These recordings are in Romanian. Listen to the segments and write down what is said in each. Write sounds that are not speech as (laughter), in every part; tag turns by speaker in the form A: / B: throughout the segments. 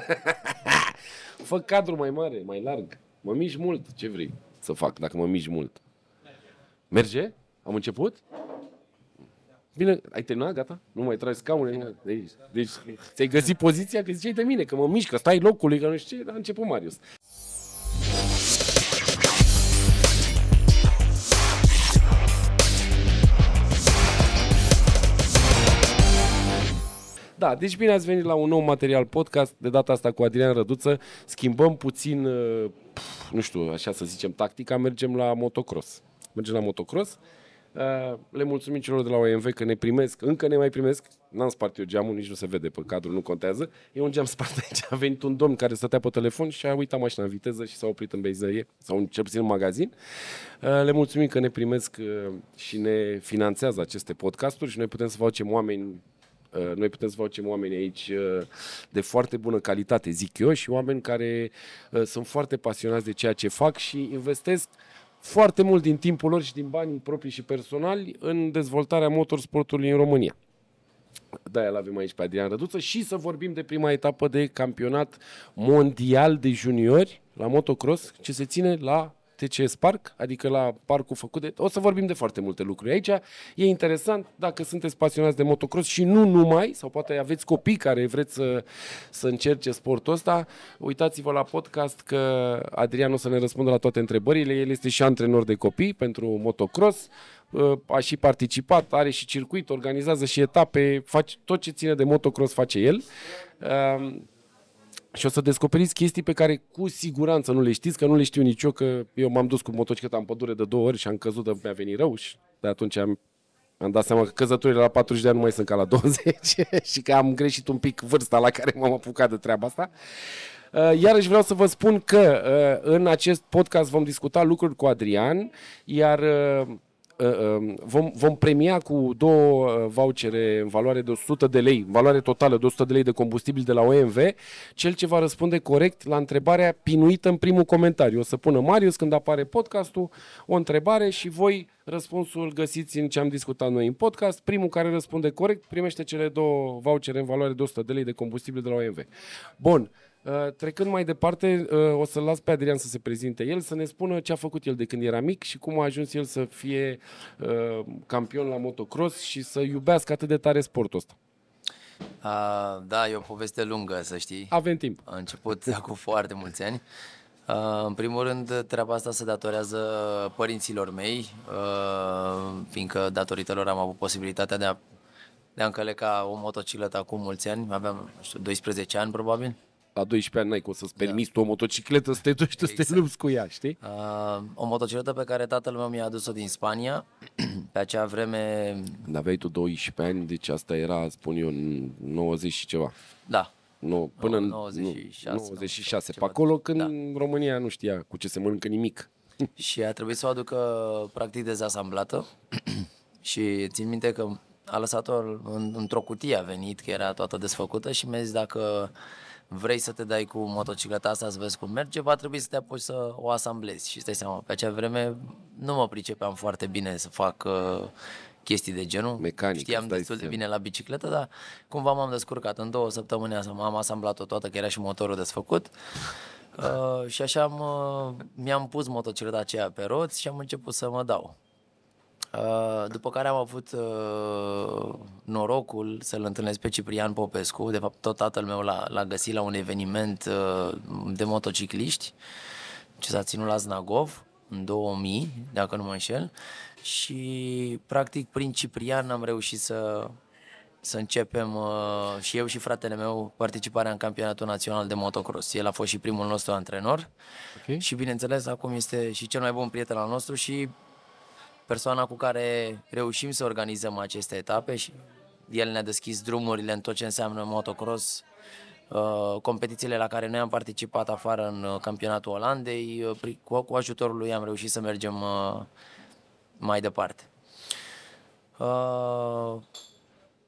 A: (laughs) Fă cadru mai mare, mai larg. Mă mișc mult, ce vrei să fac dacă mă mișc mult? Merge? Am început? Bine, ai terminat, gata? Nu mai trai scaune. Deci, deci, deci ți-ai găsit poziția că ziceai de mine, că mă mișc, că stai locului, că nu știu ce, dar a început Marius. Da, deci bine ați venit la un nou material podcast, de data asta cu Adrian Răduță. Schimbăm puțin, uh, pf, nu știu, așa să zicem, tactica, mergem la motocross. Mergem la motocross. Uh, le mulțumim celor de la OMV că ne primesc, încă ne mai primesc. N-am spart eu geamul, nici nu se vede pe cadru, nu contează. E un geam spart aici, a venit un domn care stătea pe telefon și a uitat mașina în viteză și s-a oprit în beizărie sau cel puțin în magazin. Uh, le mulțumim că ne primesc și ne finanțează aceste podcasturi și noi putem să facem oameni Eh, noi putem să facem oameni aici eh, de foarte bună calitate, zic eu, și oameni care eh, sunt foarte pasionați de ceea ce fac și investesc foarte mult din timpul lor și din banii proprii și personali în dezvoltarea motorsportului în România. Da, îl avem aici pe Adrian Răduță și să vorbim de prima etapă de campionat mondial de juniori la motocross ce se ține la TCS Park, adică la parcul făcut de... O să vorbim de foarte multe lucruri aici. E interesant dacă sunteți pasionați de motocross și nu numai, sau poate aveți copii care vreți să, să încerce sportul ăsta, uitați-vă la podcast că Adrian o să ne răspundă la toate întrebările. El este și antrenor de copii pentru motocross, ă, a și participat, are și circuit, organizează și etape, face tot ce ține de motocross face el. Și o să descoperiți chestii pe care cu siguranță nu le știți, că nu le știu nici eu, că eu m-am dus cu motocicleta în pădure de două ori și am căzut de mi-a venit rău și de atunci am, am dat seama că căzăturile la 40 de ani nu mai sunt ca la 20 (laughs) și că am greșit un pic vârsta la care m-am apucat de treaba asta. Uh, iarăși vreau să vă spun că uh, în acest podcast vom discuta lucruri cu Adrian, iar uh, Uh, um, vom, vom premia cu două uh, vouchere în valoare de 100 de lei, în valoare totală de 100 de lei de combustibil de la OMV, cel ce va răspunde corect la întrebarea pinuită în primul comentariu. O să pună Marius când apare podcastul o întrebare și voi răspunsul găsiți în ce am discutat noi în podcast. Primul care răspunde corect primește cele două vouchere în valoare de 100 de lei de combustibil de la OMV. Bun, Uh, trecând mai departe, uh, o să-l las pe Adrian să se prezinte el, să ne spună ce a făcut el de când era mic și cum a ajuns el să fie uh, campion la motocross și să iubească atât de tare sportul ăsta.
B: Uh, da, e o poveste lungă, să știi. Avem timp. A început (laughs) cu foarte mulți ani. Uh, în primul rând, treaba asta se datorează părinților mei, uh, fiindcă datorită lor am avut posibilitatea de a, de a încăleca o motocicletă acum mulți ani, aveam, știu, 12 ani probabil. Uh, la 12 ani n-ai cum să-ți da. permiți da. tu o motocicletă să
A: te duci exact. să te exact. lupți cu ea, știi?
B: Uh, o motocicletă pe care tatăl meu mi-a adus-o din Spania, (clears throat) pe acea vreme...
A: Când aveai tu 12 ani, deci asta era, spun eu, 90 și ceva. Da. Nu, până în 96, 96 pe acolo când da. România nu știa cu ce se mănâncă nimic.
B: (laughs) Și a trebuit să o aducă practic dezasamblată (clears throat) și țin minte că a lăsat-o într-o cutie a venit, că era toată desfăcută și mi-a zis dacă vrei să te dai cu motocicleta asta, să vezi cum merge, va trebui să te apuci să o asamblezi. Și stai seama, pe acea vreme nu mă pricepeam foarte bine să fac uh, chestii de genul. Mecanic, Știam destul de bine la bicicletă, dar cumva m-am descurcat. În două săptămâni am asamblat-o toată, că era și motorul desfăcut. Uh, și așa am, uh, mi-am pus motocicleta aceea pe roți și am început să mă dau. Uh, după care am avut uh, norocul să-l întâlnesc pe Ciprian Popescu, de fapt tot tatăl meu l-a, l-a găsit la un eveniment uh, de motocicliști ce s-a ținut la Znagov în 2000, dacă nu mă înșel, și practic prin Ciprian am reușit să să începem uh, și eu și fratele meu participarea în campionatul național de motocross. El a fost și primul nostru antrenor okay. și bineînțeles acum este și cel mai bun prieten al nostru și persoana cu care reușim să organizăm aceste etape și el ne-a deschis drumurile în tot ce înseamnă motocross, uh, competițiile la care noi am participat afară în uh, campionatul Olandei, uh, cu ajutorul lui am reușit să mergem mai departe.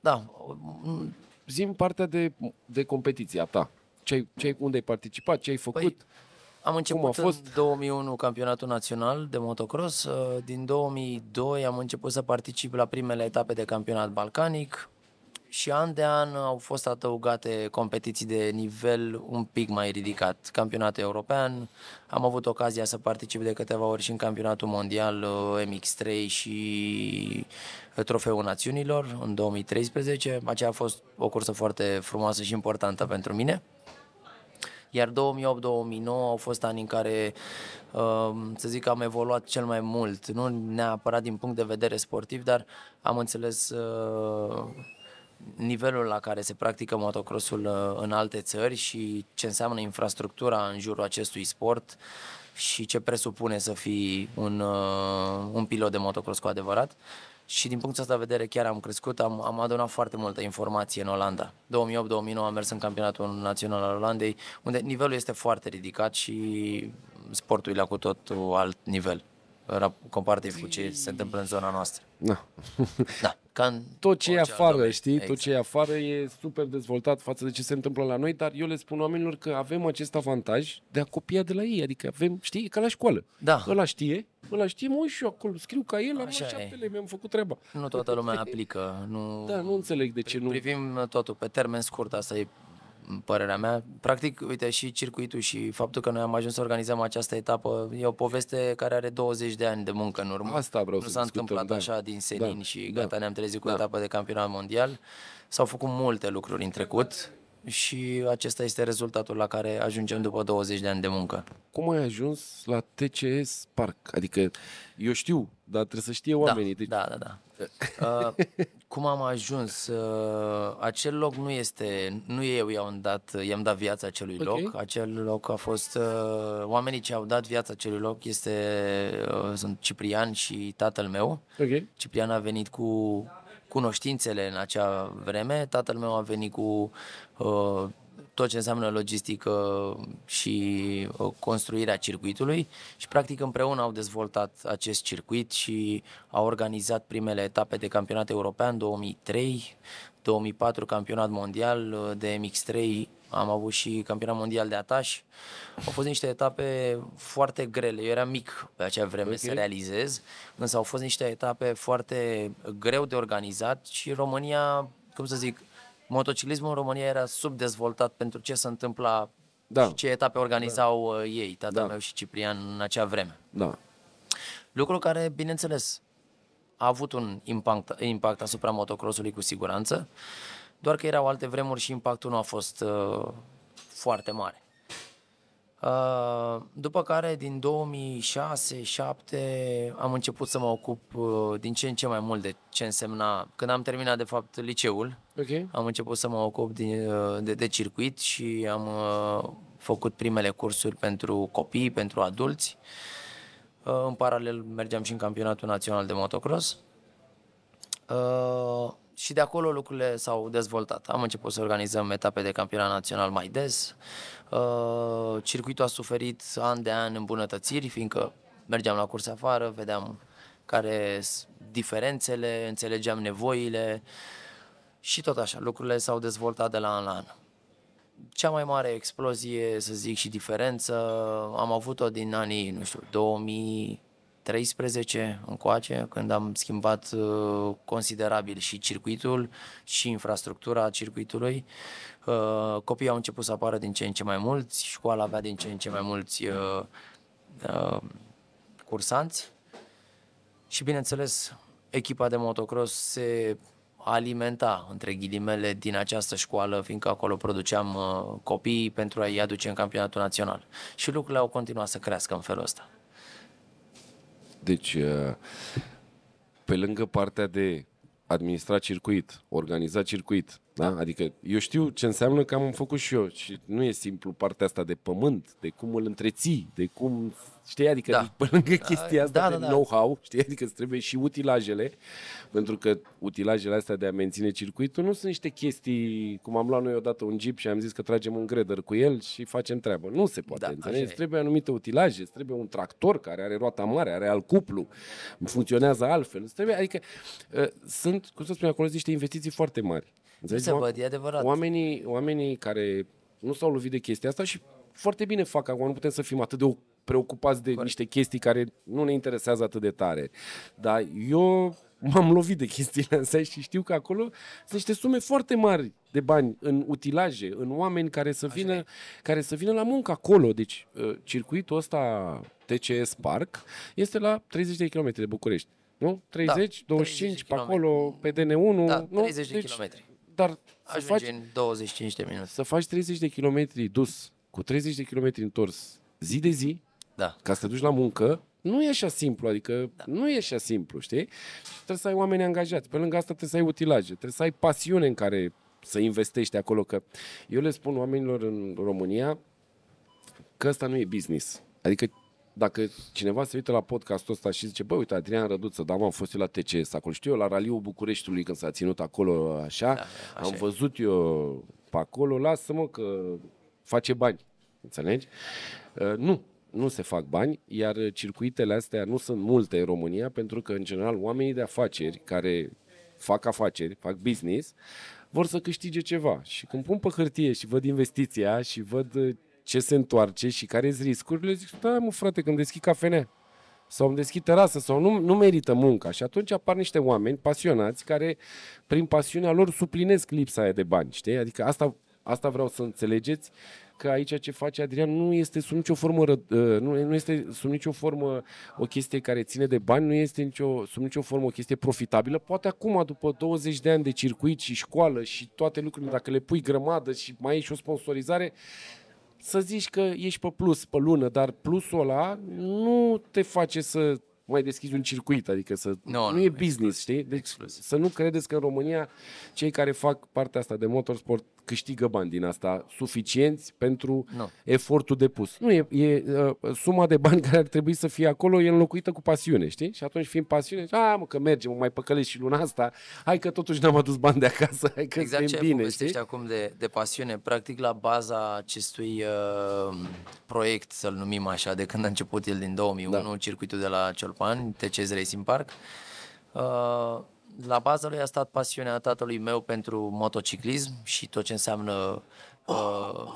A: Da. Zim partea de, de competiția ta. Ce, ce, unde ai participat, ce ai făcut? Păi, am început Cum a fost? în 2001 campionatul
B: național de motocross. Uh, din 2002 am început să particip la primele etape de campionat balcanic și an de an au fost adăugate competiții de nivel un pic mai ridicat. Campionatul european, am avut ocazia să particip de câteva ori și în campionatul mondial uh, MX3 și uh, trofeul națiunilor în 2013. Aceea a fost o cursă foarte frumoasă și importantă pentru mine. Iar 2008-2009 au fost ani în care, um, să zic, am evoluat cel mai mult. Nu neapărat din punct de vedere sportiv, dar am înțeles uh, nivelul la care se practică motocrossul uh, în alte țări și ce înseamnă infrastructura în jurul acestui sport și ce presupune să fii un, uh, un pilot de motocross cu adevărat și din punctul ăsta de vedere chiar am crescut, am, am adunat foarte multă informație în Olanda. 2008-2009 am mers în campionatul național al Olandei, unde nivelul este foarte ridicat și sportul e la cu totul alt nivel comparativ cu ce se întâmplă în zona noastră. Da. da. (laughs) Ca în
A: tot ce e afară, știi? Exact. Tot ce e exact. afară e super dezvoltat față de ce se întâmplă la noi, dar eu le spun oamenilor că avem acest avantaj de a copia de la ei. Adică avem, știi, ca la școală. Da. Ăla știe, ăla știe, mă, și eu acolo scriu ca el, am șaptele, mi-am făcut treaba. Nu toată lumea aplică.
B: Nu... Da, nu înțeleg de ce nu. Privim totul pe termen scurt, asta e părerea mea. Practic, uite, și circuitul și faptul că noi am ajuns să organizăm această etapă e o poveste care are 20 de ani de muncă în urmă. Asta vreau Nu s-a întâmplat da. așa din senin da. și da. gata, da. ne-am trezit cu da. etapa de campionat mondial. S-au făcut multe lucruri în trecut și acesta este
A: rezultatul la care ajungem
B: după 20 de ani de muncă.
A: Cum ai ajuns la TCS Park? Adică, eu știu, dar trebuie să știe da, oamenii. Deci- da, da, da. da.
B: (laughs) uh, cum am ajuns? Uh, acel loc nu este, nu eu i-am dat, i-am dat viața acelui okay. loc. Acel loc a fost, uh, oamenii ce au dat viața acelui loc este, uh, sunt Ciprian și tatăl meu. Okay. Ciprian a venit cu cunoștințele în acea vreme. Tatăl meu a venit cu uh, tot ce înseamnă logistică și uh, construirea circuitului și practic împreună au dezvoltat acest circuit și au organizat primele etape de campionat european 2003, 2004 campionat mondial uh, de MX3 am avut și campionat mondial de ataș. Au fost niște etape foarte grele, eu eram mic pe acea vreme okay. să realizez, însă au fost niște etape foarte greu de organizat și România, cum să zic, motociclismul în România era subdezvoltat pentru ce se întâmpla da. și ce etape organizau da. Uh, ei, tata da. meu și Ciprian în acea vreme. Da. Lucru care, bineînțeles, a avut un impact, impact asupra motocrossului cu siguranță. Uh, doar că erau alte vremuri și impactul nu a fost uh, foarte mare. Uh, după care, din 2006-2007, am început să mă ocup uh, din ce în ce mai mult de ce însemna... Când am terminat, de fapt, liceul, okay. am început să mă ocup din, uh, de, de circuit și am uh, făcut primele cursuri pentru copii, pentru adulți. Uh, în paralel mergeam și în campionatul național de motocross. Uh, și de acolo lucrurile s-au dezvoltat. Am început să organizăm etape de campionat național mai des. Uh, circuitul a suferit an de an îmbunătățiri, fiindcă mergeam la curse afară, vedeam care sunt diferențele, înțelegeam nevoile și tot așa. Lucrurile s-au dezvoltat de la an la an. Cea mai mare explozie, să zic, și diferență am avut-o din anii, nu știu, 2000, 2013 încoace, când am schimbat uh, considerabil și circuitul și infrastructura circuitului. Uh, copiii au început să apară din ce în ce mai mulți, școala avea din ce în ce mai mulți uh, cursanți și, bineînțeles, echipa de motocross se alimenta, între ghilimele, din această școală, fiindcă acolo produceam uh, copii pentru a-i aduce în campionatul național. Și lucrurile au continuat să crească în felul ăsta.
A: Deci, uh, pe lângă partea de administra circuit, organiza circuit, da? Adică eu știu ce înseamnă că am făcut și eu și nu e simplu partea asta de pământ, de cum îl întreții, de cum, știi, adică da. pe lângă chestia asta da, da, de da. know-how, știi, adică îți trebuie și utilajele, pentru că utilajele astea de a menține circuitul nu sunt niște chestii, cum am luat noi odată un jeep și am zis că tragem un grader cu el și facem treabă. Nu se poate, da, înțelegi? Îți trebuie anumite utilaje, îți trebuie un tractor care are roata mare, are al cuplu, funcționează altfel, îți trebuie, adică ă, sunt, cum să spun acolo, niște investiții foarte mari. Înțelegi? Se văd, e adevărat. Oamenii, oamenii care nu s-au lovit de chestia asta și foarte bine fac acum, nu putem să fim atât de preocupați de Corect. niște chestii care nu ne interesează atât de tare. Dar eu m-am lovit de chestiile astea și știu că acolo sunt niște sume foarte mari de bani în utilaje, în oameni care să vină, Așa. care să vină la muncă acolo. Deci, ă, circuitul ăsta TCS Park este la 30 de km de București. Nu? 30, da, 25, 30 pe acolo, pe DN1. Da, 30 nu? de deci, kilometri dar să faci, în 25 de minute. Să faci 30 de kilometri dus cu 30 de kilometri întors zi de zi, da. ca să te duci la muncă, nu e așa simplu, adică da. nu e așa simplu, știi? Trebuie să ai oameni angajați. Pe lângă asta trebuie să ai utilaje, trebuie să ai pasiune în care să investești acolo. Că eu le spun oamenilor în România că asta nu e business. Adică dacă cineva se uită la podcastul ăsta și zice, bă, uite, Adrian Răduță, dar am fost eu la TCS acolo, știu eu, la raliul Bucureștiului când s-a ținut acolo așa, da, da așa am e. văzut eu pe acolo, lasă-mă că face bani, înțelegi? Uh, nu, nu se fac bani, iar circuitele astea nu sunt multe în România, pentru că, în general, oamenii de afaceri care fac afaceri, fac business, vor să câștige ceva. Și când pun pe hârtie și văd investiția și văd uh, ce se întoarce și care sunt riscurile, zic, da, mă frate, când deschid cafenea sau îmi deschid terasă sau nu, nu merită munca și atunci apar niște oameni pasionați care prin pasiunea lor suplinesc lipsa aia de bani, știi? Adică asta, asta vreau să înțelegeți că aici ce face Adrian nu este sub nicio formă ă, nu, nu este sub nicio formă o chestie care ține de bani, nu este nicio, sub nicio formă o chestie profitabilă. Poate acum, după 20 de ani de circuit și școală și toate lucrurile, dacă le pui grămadă și mai ai și o sponsorizare, să zici că ești pe plus pe lună, dar plusul ăla nu te face să mai deschizi un circuit, adică să no, nu, nu e business, exclus. știi? Deci exclus. să nu credeți că în România cei care fac partea asta de motorsport câștigă bani din asta suficienți pentru nu. efortul depus. Nu, e, e ă, suma de bani (laughs) care ar trebui să fie acolo e înlocuită cu pasiune, știi? Și atunci fiind pasiune, a, mă, că mergem, mă mai păcălești și luna asta, hai că totuși n-am adus bani de acasă, hai că exact ce bine,
B: știi? acum de, de pasiune, practic la baza acestui uh, proiect, să-l numim așa, de când a început el din 2001, da. circuitul de la Ciolpan, TCS Racing Park, uh, la baza lui a stat pasiunea tatălui meu pentru motociclism și tot ce înseamnă oh! uh,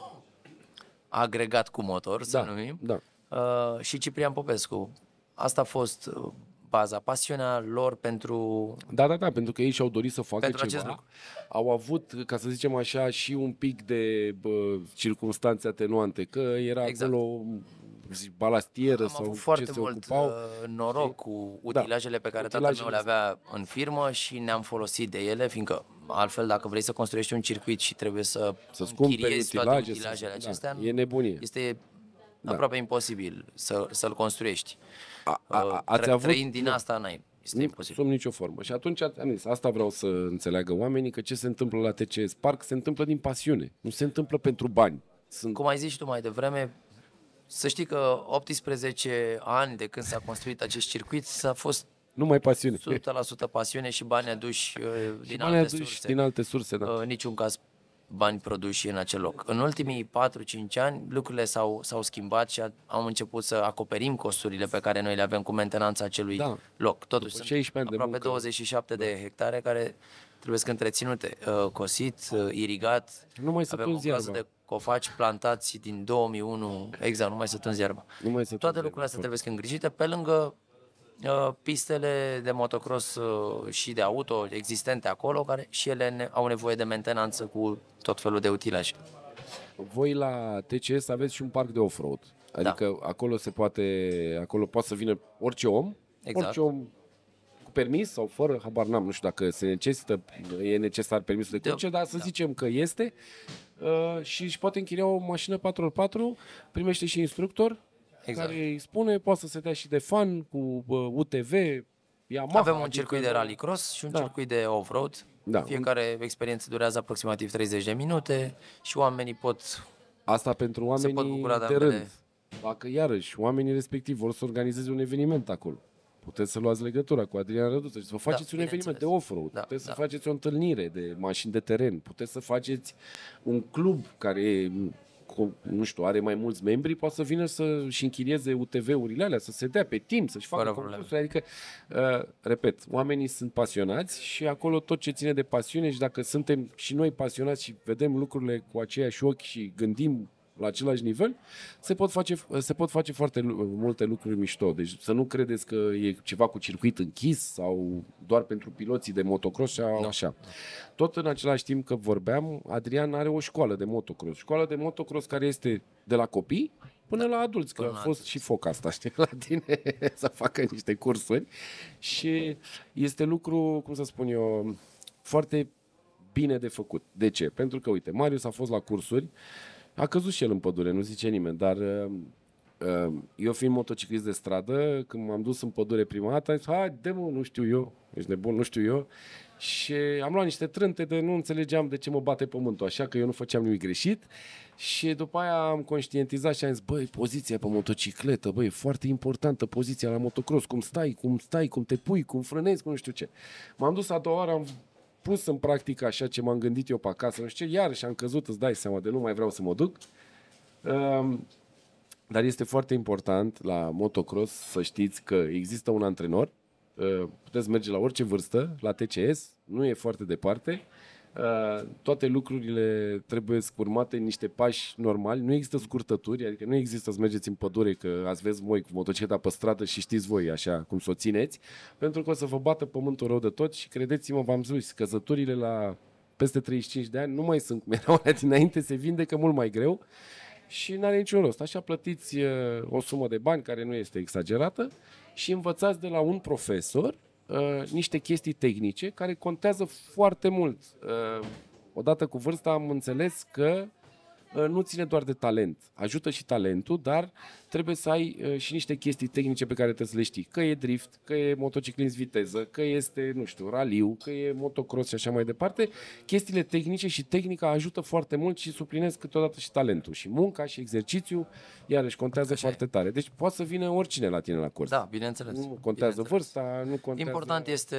B: agregat cu motor, să da, numim, da. Uh, și Ciprian Popescu. Asta
A: a fost uh, baza, pasiunea lor pentru... Da, da, da, pentru că ei și-au dorit să facă pentru ceva. Acest lucru. Au avut, ca să zicem așa, și un pic de bă, circunstanțe atenuante, că era exact. acolo zici, balastieră Am sau foarte ce mult se ocupau. Uh, noroc cu da, utilajele da, pe care utilajele tatăl meu le
B: avea în firmă și ne-am folosit de ele, fiindcă altfel dacă vrei să construiești un circuit și trebuie să să închiriezi utilaje, toate utilajele să, da, acestea, da, e
A: nebunie. Este da. aproape
B: imposibil să, să-l construiești. A, a, uh, ați avut... Trăind din da. asta ai
A: Este imposibil. Sub nicio formă. Și atunci am zis, asta vreau să înțeleagă oamenii, că ce se întâmplă la TCS Park se întâmplă din pasiune, nu se întâmplă pentru bani. Sunt...
B: Cum ai zis tu mai devreme, să știi că 18 ani de când s-a construit acest circuit s-a fost
A: mai pasiune. 100%
B: pasiune și bani aduși uh, din, bani alte, aduși surse. din alte surse. Da. În uh, niciun caz bani produși în acel loc. În ultimii 4-5 ani lucrurile s-au, s-au schimbat și am început să acoperim costurile pe care noi le avem cu mentenanța acelui da. loc. Totuși După sunt aproape de muncă. 27 da. de hectare care trebuie să întreținute, uh, cosit, uh, irigat. Nu mai să tunzi iarba. de cofaci plantați din 2001, exact, nu mai să tunzi iarba. Nu mai să Toate lucrurile astea trebuie să îngrijite, pe lângă uh, pistele de motocross și de auto existente acolo, care și ele au nevoie de mentenanță cu tot felul de utilaje.
A: Voi la TCS aveți și un parc de off-road. Da. Adică da. acolo se poate, acolo poate să vină orice om, exact. orice om permis sau fără, habar n-am, nu știu dacă se necesită, e necesar permisul de da, conducere, dar să da. zicem că este uh, și își poate închiria o mașină 4x4, primește și instructor exact. care îi spune, poate să se dea și de fan cu uh, UTV,
B: Yamaha. Avem un adică... circuit de rallycross și un da. circuit de off-road. Da. Fiecare experiență durează aproximativ 30 de minute și oamenii pot...
A: Asta pentru oamenii pot de rând. Dacă iarăși oamenii respectiv vor să organizeze un eveniment acolo puteți să luați legătura cu Adrian Răduță și să vă da, faceți da, un eveniment de off-road, da, puteți da. să faceți o întâlnire de mașini de teren, puteți să faceți un club care nu știu, are mai mulți membri, poate să vină să-și închirieze UTV-urile alea, să se dea pe timp, să-și facă concursuri. Adică, uh, repet, oamenii sunt pasionați și acolo tot ce ține de pasiune și dacă suntem și noi pasionați și vedem lucrurile cu aceiași ochi și gândim la același nivel, se pot face, se pot face foarte multe lucruri mișto. Deci să nu credeți că e ceva cu circuit închis sau doar pentru piloții de motocross și da. așa. Tot în același timp că vorbeam, Adrian are o școală de motocross. Școală de motocross care este de la copii până da. la adulți, că a fost adulți. și foc asta, știi, (laughs) la tine să facă niște cursuri și este lucru, cum să spun eu, foarte bine de făcut. De ce? Pentru că, uite, Marius a fost la cursuri, uh, a căzut și el în pădure, nu zice nimeni, dar uh, uh, eu fiind motociclist de stradă, când m-am dus în pădure prima dată, am zis, hai, de mă, nu știu eu, ești nebun, nu știu eu. Și am luat niște trânte de nu înțelegeam de ce mă bate pământul, așa că eu nu făceam nimic greșit. Și după aia am conștientizat și am zis, băi, poziția pe motocicletă, băi, e foarte importantă poziția la motocross, cum stai, cum stai, cum te pui, cum frânezi, cum nu știu ce. M-am dus a doua oară, am pus în practică așa ce m-am gândit eu pe acasă, nu știu ce, iar și am căzut, îți dai seama de nu mai vreau să mă duc. Um, dar este foarte important la motocross să știți că există un antrenor, ehm, puteți merge la orice vârstă, la TCS, nu e foarte departe, Uh, toate lucrurile trebuie urmate în niște pași normali, nu există scurtături, adică nu există să mergeți în pădure că ați vezi voi cu motocicleta pe stradă și știți voi așa cum să o țineți, pentru că o să vă bată pământul rău de tot și credeți-mă, v-am zis, căzăturile la peste 35 de ani nu mai sunt cum erau alea dinainte, se vindecă mult mai greu și nu are niciun rost. Așa plătiți uh, o sumă de bani care nu este exagerată și învățați de la un profesor Uh, niște chestii tehnice care contează foarte mult. Uh, odată cu vârsta am înțeles că Uh, nu ține doar de talent. Ajută și talentul, dar trebuie să ai uh, și niște chestii tehnice pe care trebuie să le știi. Că e drift, că e motociclism viteză, că este, nu știu, raliu, că e motocross și așa mai departe. Chestiile tehnice și tehnica ajută foarte mult și suplinesc câteodată și talentul. Și munca și exercițiu, iarăși, contează așa foarte e. tare. Deci poate să vină oricine la tine la curs. Da,
B: bineînțeles. Nu
A: contează bineînțeles. vârsta, nu contează...
B: Important este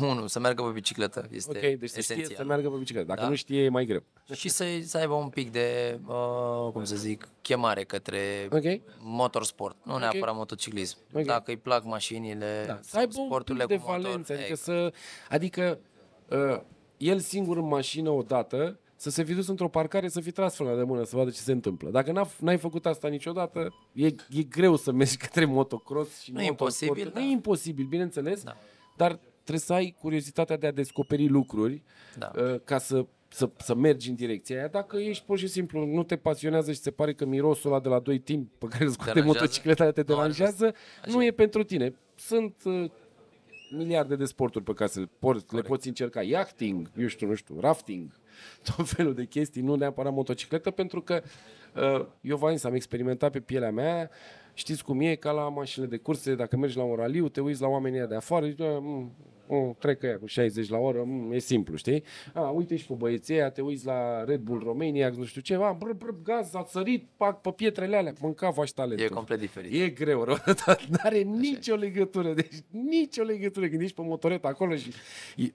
A: Unu, să meargă pe bicicletă este okay, deci esențial. Știe să meargă pe bicicletă. Dacă da? nu știe, e mai greu.
B: Și să, să aibă un pic de, uh, cum să zic, chemare către okay. motorsport. Nu okay. neapărat motociclism. Okay. Dacă îi
A: plac mașinile, da. să aibă sporturile un pic de motor, valență. Adică, exact. să, adică uh, el singur în mașină odată să se fi dus într-o parcare, să fi tras frâna de mână, să vadă ce se întâmplă. Dacă n-ai făcut asta niciodată, e, e greu să mergi (laughs) către motocross și nu e imposibil. Da. Nu e imposibil, bineînțeles, da. dar trebuie să ai curiozitatea de a descoperi lucruri da. uh, ca să, să, să mergi în direcția aia. Dacă ești pur și simplu, nu te pasionează și se pare că mirosul ăla de la doi timp pe care îl scoate motocicleta te da, deranjează, nu e pentru tine. Sunt uh, miliarde de sporturi pe care le, port, le poți încerca. Yachting, eu știu, nu știu, rafting, (laughs) tot felul de chestii, nu neapărat motocicletă, pentru că uh, eu, Vain, am experimentat pe pielea mea uh, Știți cum e? Ca la mașinile de curse, dacă mergi la un raliu, te uiți la oamenii de afară, zici, trec că cu 60 la oră, mm, e simplu, știi? A, uite și pe băieții aia, te uiți la Red Bull Romania, nu știu ce, am brr, brr, gaz, a țărit, pac, pe pietrele alea, mânca vaș talentul. E complet diferit. E greu, rău, dar nu are Așa. nicio legătură, deci nicio legătură când ești pe motoretă acolo și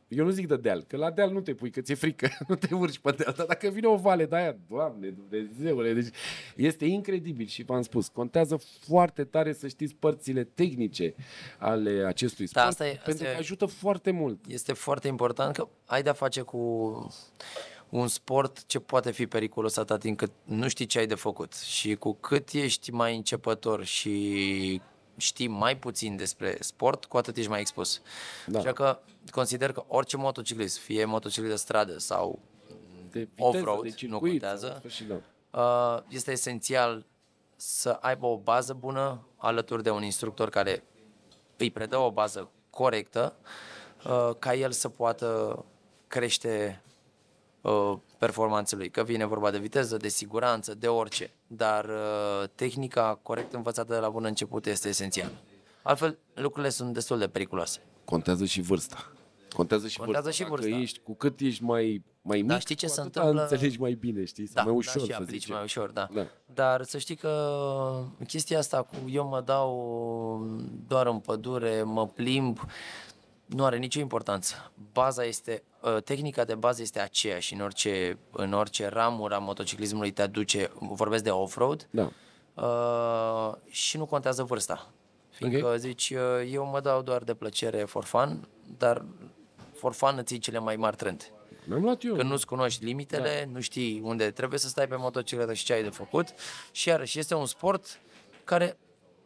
A: eu nu zic de deal, că la deal nu te pui, că ți-e frică, (laughs) nu te urci pe deal, dar dacă vine o vale de aia, Doamne, Dumnezeule, deci este incredibil și v-am spus, contează foarte tare să știți părțile tehnice ale acestui da, sport, da, asta e, asta pentru e. că ajută foarte foarte mult. Este foarte important că ai
B: de-a face cu un sport ce poate fi periculos atât timp cât nu știi ce ai de făcut și cu cât ești mai începător și știi mai puțin despre sport, cu atât ești mai expus. Da. Așa că consider că orice motociclist, fie motociclist de stradă sau de viteză, off-road, de circuit, nu contează, da. uh, este esențial să aibă o bază bună alături de un instructor care îi predă o bază corectă Uh, ca el să poată crește uh, performanțele lui. Că vine vorba de viteză, de siguranță, de orice. Dar uh, tehnica corect învățată de la bun început este esențială. Altfel, lucrurile
A: sunt destul de periculoase. Contează și vârsta. Contează și Contează
B: vârsta. Și vârsta. Dacă ești, cu
A: cât ești mai, mai mic, da, știi ce se întâmplă... înțelegi mai bine, știi? da, mai da, ușor, da, și să aplici zice. mai ușor, da. da.
B: Dar să știi că chestia asta cu eu mă dau doar în pădure, mă plimb, nu are nicio importanță. Baza este, ă, tehnica de bază este aceeași în orice, în orice ramură a motociclismului te aduce, vorbesc de off-road, da. Uh, și nu contează vârsta. Fiindcă okay. zici, ă, eu mă dau doar de plăcere for fun, dar for fun îți cele mai mari trende. Mi-am luat eu. Că nu-ți cunoști limitele, da. nu știi unde trebuie să stai pe motocicletă și ce ai de făcut. Și iarăși este un sport care,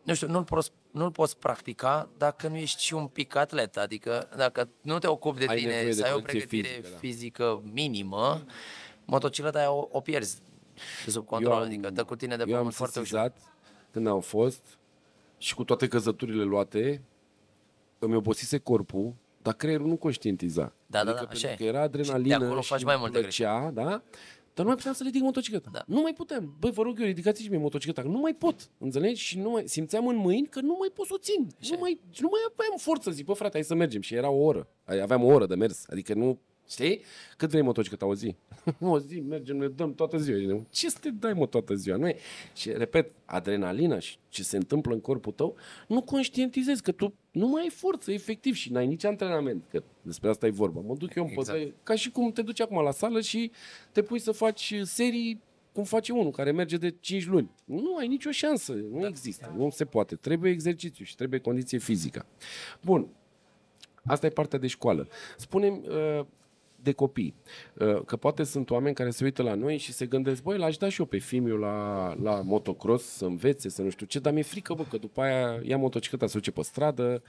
B: nu știu, nu-l, pros- nu-l poți practica dacă nu ești și un pic atlet, adică dacă nu te ocupi de ai tine, să ai o pregătire fizică, da. fizică minimă, motocicleta o, o pierzi sub control, am, adică
A: dă cu tine de pământ foarte ușor. când am fost și cu toate căzăturile luate, îmi obosise corpul, dar creierul nu conștientiza. Da, da adică da, da, așa că era adrenalină și de acolo faci mai multe plăcea, da? Dar nu mai puteam să ridic motocicleta. Da. Nu mai putem. Băi, vă rog eu, ridicați și mie motocicleta. Nu mai pot. Înțelegi? Și nu mai... simțeam în mâini că nu mai pot să o țin. Așa. Nu mai, nu mai aveam forță. Zic, bă, frate, hai să mergem. Și era o oră. Aveam o oră de mers. Adică nu Știi? Cât vrei motocicleta cât o zi? (laughs) o zi mergem, ne dăm toată ziua. Ce să te dai mă toată ziua? Nu e? Și repet, adrenalina și ce se întâmplă în corpul tău, nu conștientizezi că tu nu mai ai forță efectiv și n-ai nici antrenament. Că despre asta e vorba. Mă duc eu în exact. pătăi, ca și cum te duci acum la sală și te pui să faci serii cum face unul care merge de 5 luni. Nu ai nicio șansă, nu da. există, nu se poate. Trebuie exercițiu și trebuie condiție fizică. Bun, Asta e partea de școală. Spunem, ă, de copii. Ă, că poate sunt oameni care se uită la noi și se gândesc, băi, l-aș da și eu pe fimiu la, la motocross să învețe, să nu știu ce, dar mi-e frică, bă, că după aia ia motocicleta, se duce pe stradă,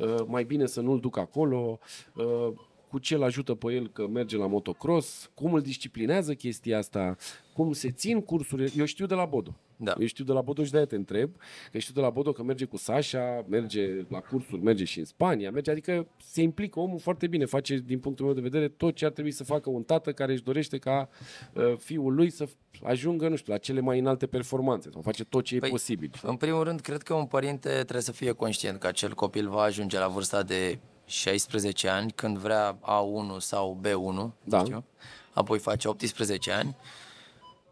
A: ă, mai bine să nu-l duc acolo, ă, cu ce îl ajută pe el că merge la motocross, cum îl disciplinează chestia asta, cum se țin cursurile. Eu știu de la Bodo. Da. Eu știu de la Bodo și de te întreb, că știu de la Bodo că merge cu Sasha, merge la cursuri, merge și în Spania, merge, adică se implică omul foarte bine, face din punctul meu de vedere tot ce ar trebui să facă un tată care își dorește ca uh, fiul lui să ajungă, nu știu, la cele mai înalte performanțe, sau face tot ce păi, e posibil.
B: În primul rând, cred că un părinte trebuie să fie conștient că acel copil va ajunge la vârsta de 16 ani, când vrea A1 sau B1, da. știu? apoi face 18 ani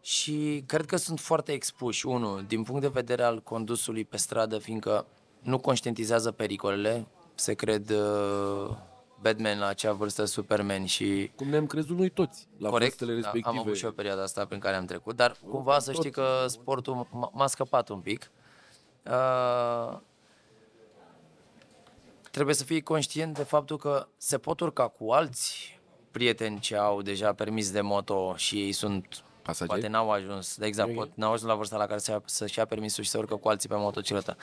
B: și cred că sunt foarte expuși, unul, din punct de vedere al condusului pe stradă, fiindcă nu conștientizează pericolele, se cred uh, Batman la acea vârstă, Superman și...
A: Cum ne-am crezut noi toți, la Corect, vârstele respective. Da, am avut și o
B: perioadă asta prin care am trecut, dar o, cumva tot. să știi că sportul m-a scăpat un pic. Uh, trebuie să fii conștient de faptul că se pot urca cu alți prieteni ce au deja permis de moto și ei sunt pasageri? Poate n-au ajuns, de exact, okay. n-au ajuns la vârsta la care să, să-și ia permisul și să urcă cu alții pe motocicletă.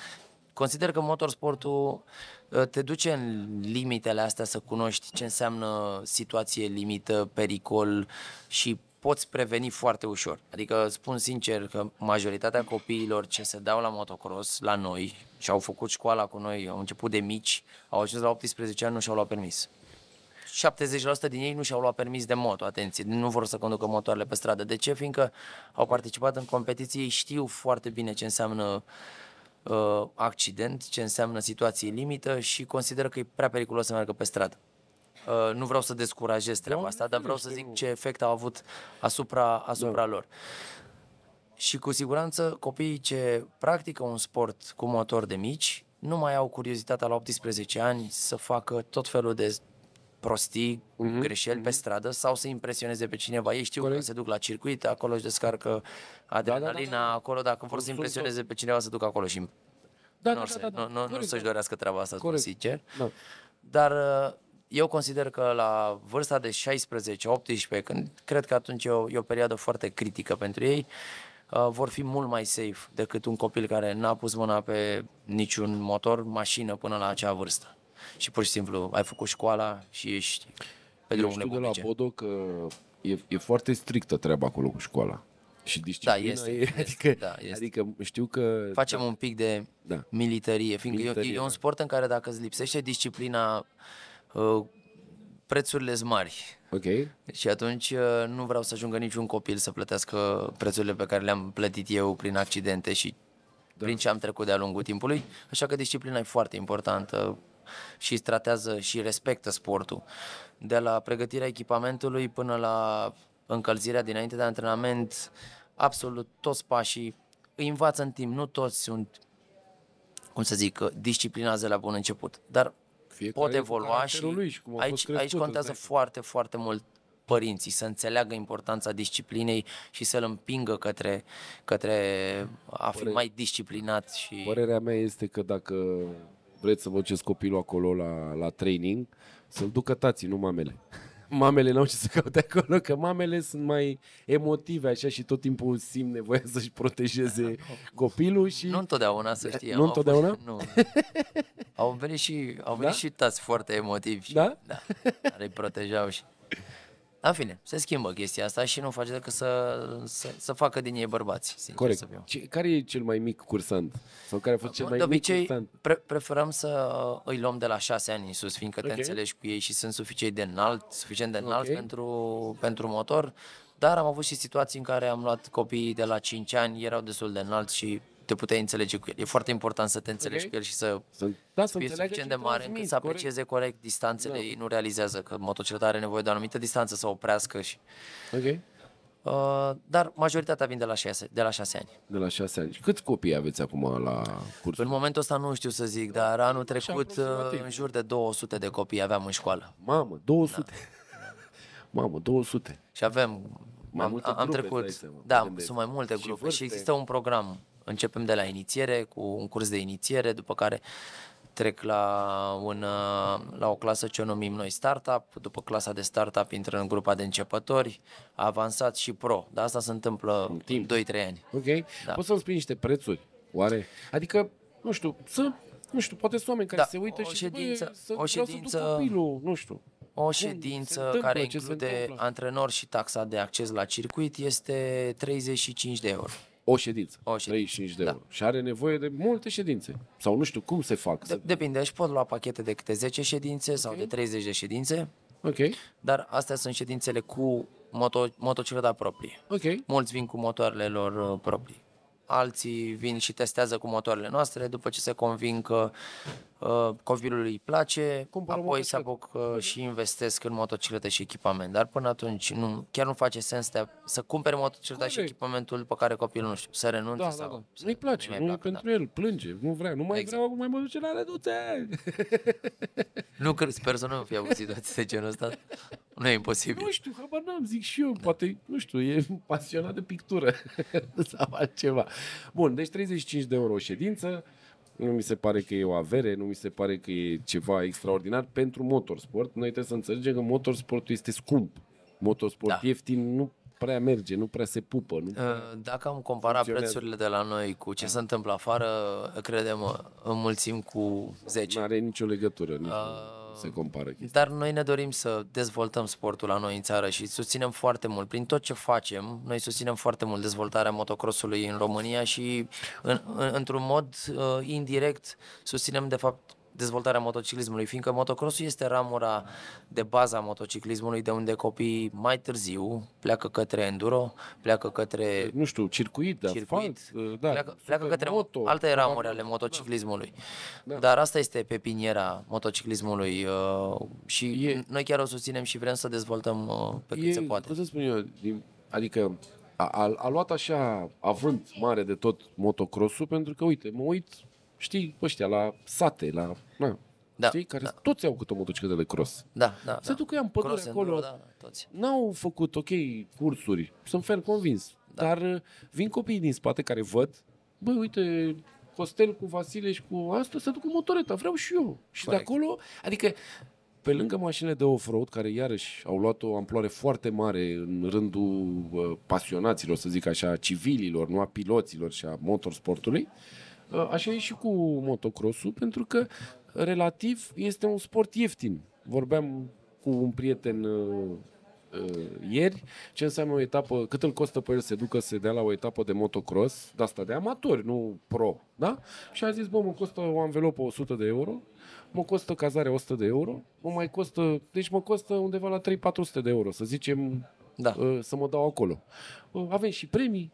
B: Consider că motorsportul ă, te duce în limitele astea să cunoști ce înseamnă situație limită, pericol și poți preveni foarte ușor. Adică spun sincer că majoritatea copiilor ce se dau la motocross, la noi, și au făcut școala cu noi, au început de mici, au ajuns la 18 ani, nu și-au luat permis. 70% din ei nu și-au luat permis de moto, atenție, nu vor să conducă motoarele pe stradă. De ce? Fiindcă au participat în competiții, ei știu foarte bine ce înseamnă uh, accident, ce înseamnă situație limită și consideră că e prea periculos să meargă pe stradă. Uh, nu vreau să descurajez treaba da, asta, dar vreau să zic ce efect a avut asupra, asupra da. lor. Și cu siguranță copiii ce practică un sport cu motor de mici nu mai au curiozitatea la 18 ani să facă tot felul de prostii, mm-hmm. greșeli mm-hmm. pe mhm. stradă sau să impresioneze pe cineva. Ei știu Corect. că se duc la circuit, acolo își descarcă adrenalina, da, da, da. da, da. acolo dacă vor să impresioneze pe cineva, să duc acolo și da, nu, da, da, da, da, nu, nu, nu să-și dorească treaba asta, să sincer. Da. Dar uh, eu consider că la vârsta de 16-18, când cred că atunci e o, e o perioadă foarte critică pentru ei, uh, vor fi mult mai safe decât un copil care n-a pus mâna pe niciun motor, mașină până la acea vârstă și pur și simplu ai făcut școala și ești pe drumul Eu știu de
A: la Bodo că e, e foarte strictă treaba acolo cu școala. Și da, disciplina da, este, e, este,
B: adică, da, este. adică știu că... Facem da, un pic de da. militarie, fiindcă militarie, e, e un da. sport în care dacă îți lipsește disciplina, uh, prețurile sunt mari. Ok. Și atunci uh, nu vreau să ajungă niciun copil să plătească prețurile pe care le-am plătit eu prin accidente și da. prin ce am trecut de-a lungul timpului, așa că disciplina e foarte importantă și tratează și respectă sportul. De la pregătirea echipamentului până la încălzirea dinainte de antrenament, absolut toți pașii îi învață în timp. Nu toți sunt, cum să zic, disciplinați de la bun început, dar Fiecare pot evolua și lui și cum aici, crescut, aici contează stai. foarte, foarte mult părinții, să înțeleagă importanța disciplinei și să-l împingă către, către a fi Părere... mai disciplinat. Și... Părerea
A: mea este că dacă vreți să vă duceți copilul acolo la, la training, să-l ducă tații, nu mamele. (laughs) Mamele n-au ce să caute acolo, că mamele sunt mai emotive așa și tot timpul simt nevoia (laughs) să-și protejeze da, da. copilul și... Nu întotdeauna, să știi. Nu întotdeauna? Fost, nu. (laughs) au
B: venit și, au venit da? și tați foarte emotivi. Și, da? Da. Care îi protejau și... În fine, se schimbă chestia asta și nu face decât să, să, să facă din ei bărbați. Sincer, Corect.
A: Să Ce, care e cel mai mic cursant? Sau care a fost cel mai de obicei, mic cursant? Pre- preferăm să
B: uh, îi luăm de la șase ani în sus, fiindcă okay. te înțelegi cu ei și sunt suficient de înalt, suficient de înalt okay. pentru, pentru motor. Dar am avut și situații în care am luat copiii de la 5 ani, erau destul de înalți și te puteai înțelege cu el. E foarte important să te înțelegi okay. cu el și să, să, da, să fii suficient de mare încât să aprecieze corect, corect distanțele. Da. Ei nu realizează că motocicleta are nevoie de o anumită distanță să oprească. Și... Ok. Uh, dar majoritatea vin de la 6, de la 6 ani.
A: De la 6 ani. Câți copii aveți acum la
B: curs? În momentul ăsta nu știu să zic, dar anul trecut uh, în jur de 200 de copii aveam în școală.
A: Mamă, 200. Da. (laughs) Mamă, 200. Și
B: avem mai am, multe am grupe, trecut. Da, sunt mai multe grupe și, și există un program începem de la inițiere, cu un curs de inițiere, după care trec la, un, la o clasă ce o numim noi startup, după clasa de startup intră în grupa de începători, avansat și pro. Dar asta se întâmplă în timp 2-3 ani. Ok.
A: Da. Poți să-mi spui niște prețuri? Oare? Adică, nu știu, să, nu știu, poate sunt oameni care da, se uită o și ședință, bă, să, o ședință, să copilul, nu știu. O ședință întâmplă, care include
B: antrenor și taxa de acces la circuit este 35 de euro o ședință, o ședință 35 de da. euro. Și are nevoie de multe ședințe. Sau nu știu cum se fac. De- depinde, își pot lua pachete de câte 10 ședințe okay. sau de 30 de ședințe. Ok. Dar astea sunt ședințele cu moto- motocicleta proprie. Ok. Mulți vin cu motoarele lor uh, proprii alții vin și testează cu motoarele noastre după ce se convin că Uh, copilului îi place, Cumpără apoi să apuc uh, și investesc în motocicletă și echipament. Dar până atunci nu, chiar nu face sens de, să cumpere motocicleta și echipamentul pe care copilul, nu știu, să renunțe da, da sau... Da, da.
A: Nu-i place, nu, placă, pentru da. el, plânge, nu vrea, nu mai exact. vreau, mai mă duce la reduțe.
B: (laughs) nu, că sper să nu fie avut situații de genul ăsta. Nu e imposibil. Nu
A: știu, habar n-am, zic și eu, da. poate, nu știu, e pasionat de pictură (laughs) sau altceva. Bun, deci 35 de euro o ședință, nu mi se pare că e o avere, nu mi se pare că e ceva extraordinar pentru motorsport. Noi trebuie să înțelegem că motorsportul este scump. Motorsport da. ieftin nu prea merge, nu prea se pupă. Nu prea uh,
B: Dacă am comparat prețurile de la noi cu ce se întâmplă afară, credem, uh,
A: înmulțim cu 10. Nu are nicio legătură. Nicio. uh, se compară chestia.
B: Dar noi ne dorim să dezvoltăm sportul la noi în țară și susținem foarte mult. Prin tot ce facem, noi susținem foarte mult dezvoltarea motocrossului în România și în, în, într-un mod uh, indirect susținem de fapt dezvoltarea motociclismului, fiindcă motocrossul este ramura de bază a motociclismului, de unde copiii mai târziu pleacă către enduro, pleacă către... Nu știu, circuit, de circuit, asfalt, uh, da, pleacă, pleacă către moto, alte ramuri ale da. motociclismului. Da. Dar asta este pepiniera motociclismului uh, și e, noi chiar o susținem și vrem să dezvoltăm uh,
A: pe cât e, se poate. Pot să spun eu, din, adică a, a, a luat așa având mare de tot motocrossul pentru că, uite, mă uit știi, ăștia, la sate, la... Na, da, știi? Care da. toți au câte o motocicletă de cross. Da, da. Se da. duc ea în pădure cross acolo. Da, da, toți. N-au făcut, ok, cursuri. Sunt fel convins. Da. Dar uh, vin copiii din spate care văd, băi, uite, Costel cu Vasile și cu asta se duc cu motoreta, vreau și eu. Și de acolo, adică pe lângă mașinile de off-road, care iarăși au luat o amploare foarte mare în rândul uh, pasionaților, să zic așa, a civililor, nu a piloților și a motorsportului, uh, Uh, așa e și cu motocrossul, pentru că relativ este un sport ieftin. Vorbeam cu un prieten uh, uh, ieri, ce înseamnă o etapă, cât îl costă pe el să se ducă să se dea la o etapă de motocross, de asta de amatori, nu pro, da? Și a zis, bă, mă costă o anvelopă 100 de euro, mă costă cazare 100 de euro, mă mai costă, deci mă costă undeva la 3-400 de euro, să zicem, da. să mă dau acolo. Avem și premii,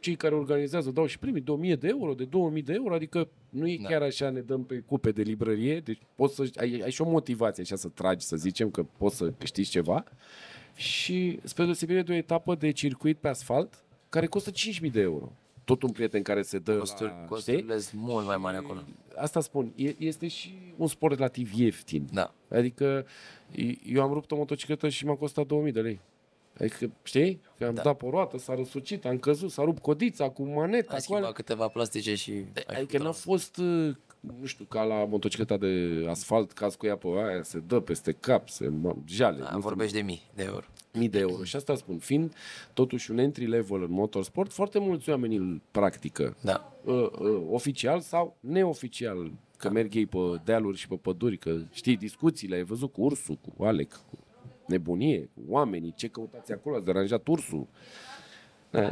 A: cei care organizează dau și primii 2.000 de euro, de 2000 de euro, adică nu e da. chiar așa, ne dăm pe cupe de librărie, deci poți să, ai, ai și o motivație așa să tragi, să zicem că poți să câștigi ceva și spre deosebire de o etapă de circuit pe asfalt care costă 5000 de euro. Tot un prieten care se dă Costuri, la, Costurile sunt mult mai mari acolo. Asta spun, este și un sport relativ ieftin. Da. Adică eu am rupt o motocicletă și m-a costat 2000 de lei. Adică, știi? Că am da. dat pe roată, s-a răsucit, am căzut, s-a rupt codița cu maneta. A schimbat câteva plastice și... Adică n-a fost, uh, nu știu, ca la motocicleta de asfalt, caz cu ea pe aia, se dă peste cap, se jale. Da, vorbești de mii de euro. Mii de euro. Și asta spun, fiind totuși un entry level în motorsport, foarte mulți oameni îl practică. Da. Uh, uh, oficial sau neoficial. Că da. merg ei pe dealuri și pe păduri, că știi discuțiile, ai văzut cu ursul, cu Alec, cu nebunie, cu oamenii, ce căutați acolo, ați deranjat ursul. Da,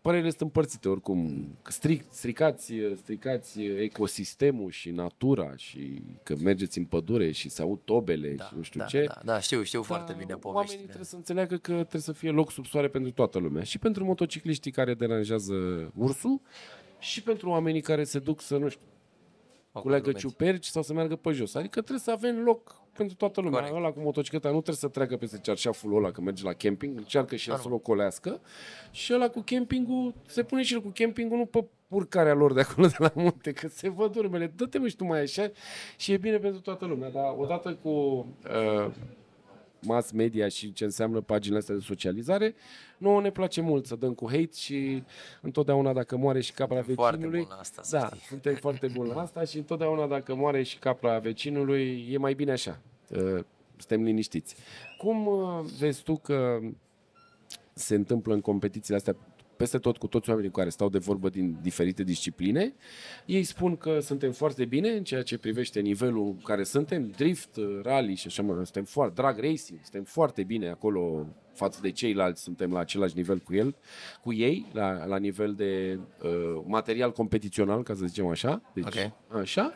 A: părerile sunt împărțite oricum. Stric, stricați, stricați ecosistemul și natura și că mergeți în pădure și se aud tobele da, și nu știu da, ce. Da,
B: da, știu, știu da, foarte bine povestea. Oamenii trebuie
A: să înțeleagă că trebuie să fie loc sub soare pentru toată lumea. Și pentru motocicliștii care deranjează ursul și pentru oamenii care se duc să, nu știu, culeagă ciuperci sau să meargă pe jos. Adică trebuie să avem loc pentru toată lumea. Corect. Ăla cu motocicleta nu trebuie să treacă peste cearșaful ăla că merge la camping, încearcă și el să-l ocolească. Și ăla cu campingul, se pune și el cu campingul nu pe urcarea lor de acolo de la munte, că se văd urmele. Dă-te mă și tu mai așa și e bine pentru toată lumea. Dar odată cu uh, mass media și ce înseamnă paginile astea de socializare, nu ne place mult să dăm cu hate și întotdeauna dacă moare și capra vecinului... Da, (laughs) foarte bun la asta, Da, suntem foarte bun la asta și întotdeauna dacă moare și capra vecinului e mai bine așa. Uh, suntem liniștiți. Cum ă, vezi tu că se întâmplă în competițiile astea peste tot cu toți oamenii care stau de vorbă din diferite discipline. Ei spun că suntem foarte bine în ceea ce privește nivelul care suntem, drift, uh, rally și așa mai suntem foarte, drag racing, suntem foarte bine acolo față de ceilalți, suntem la același nivel cu el, cu ei, la, la nivel de uh, material competițional, ca să zicem așa. Deci, okay. așa.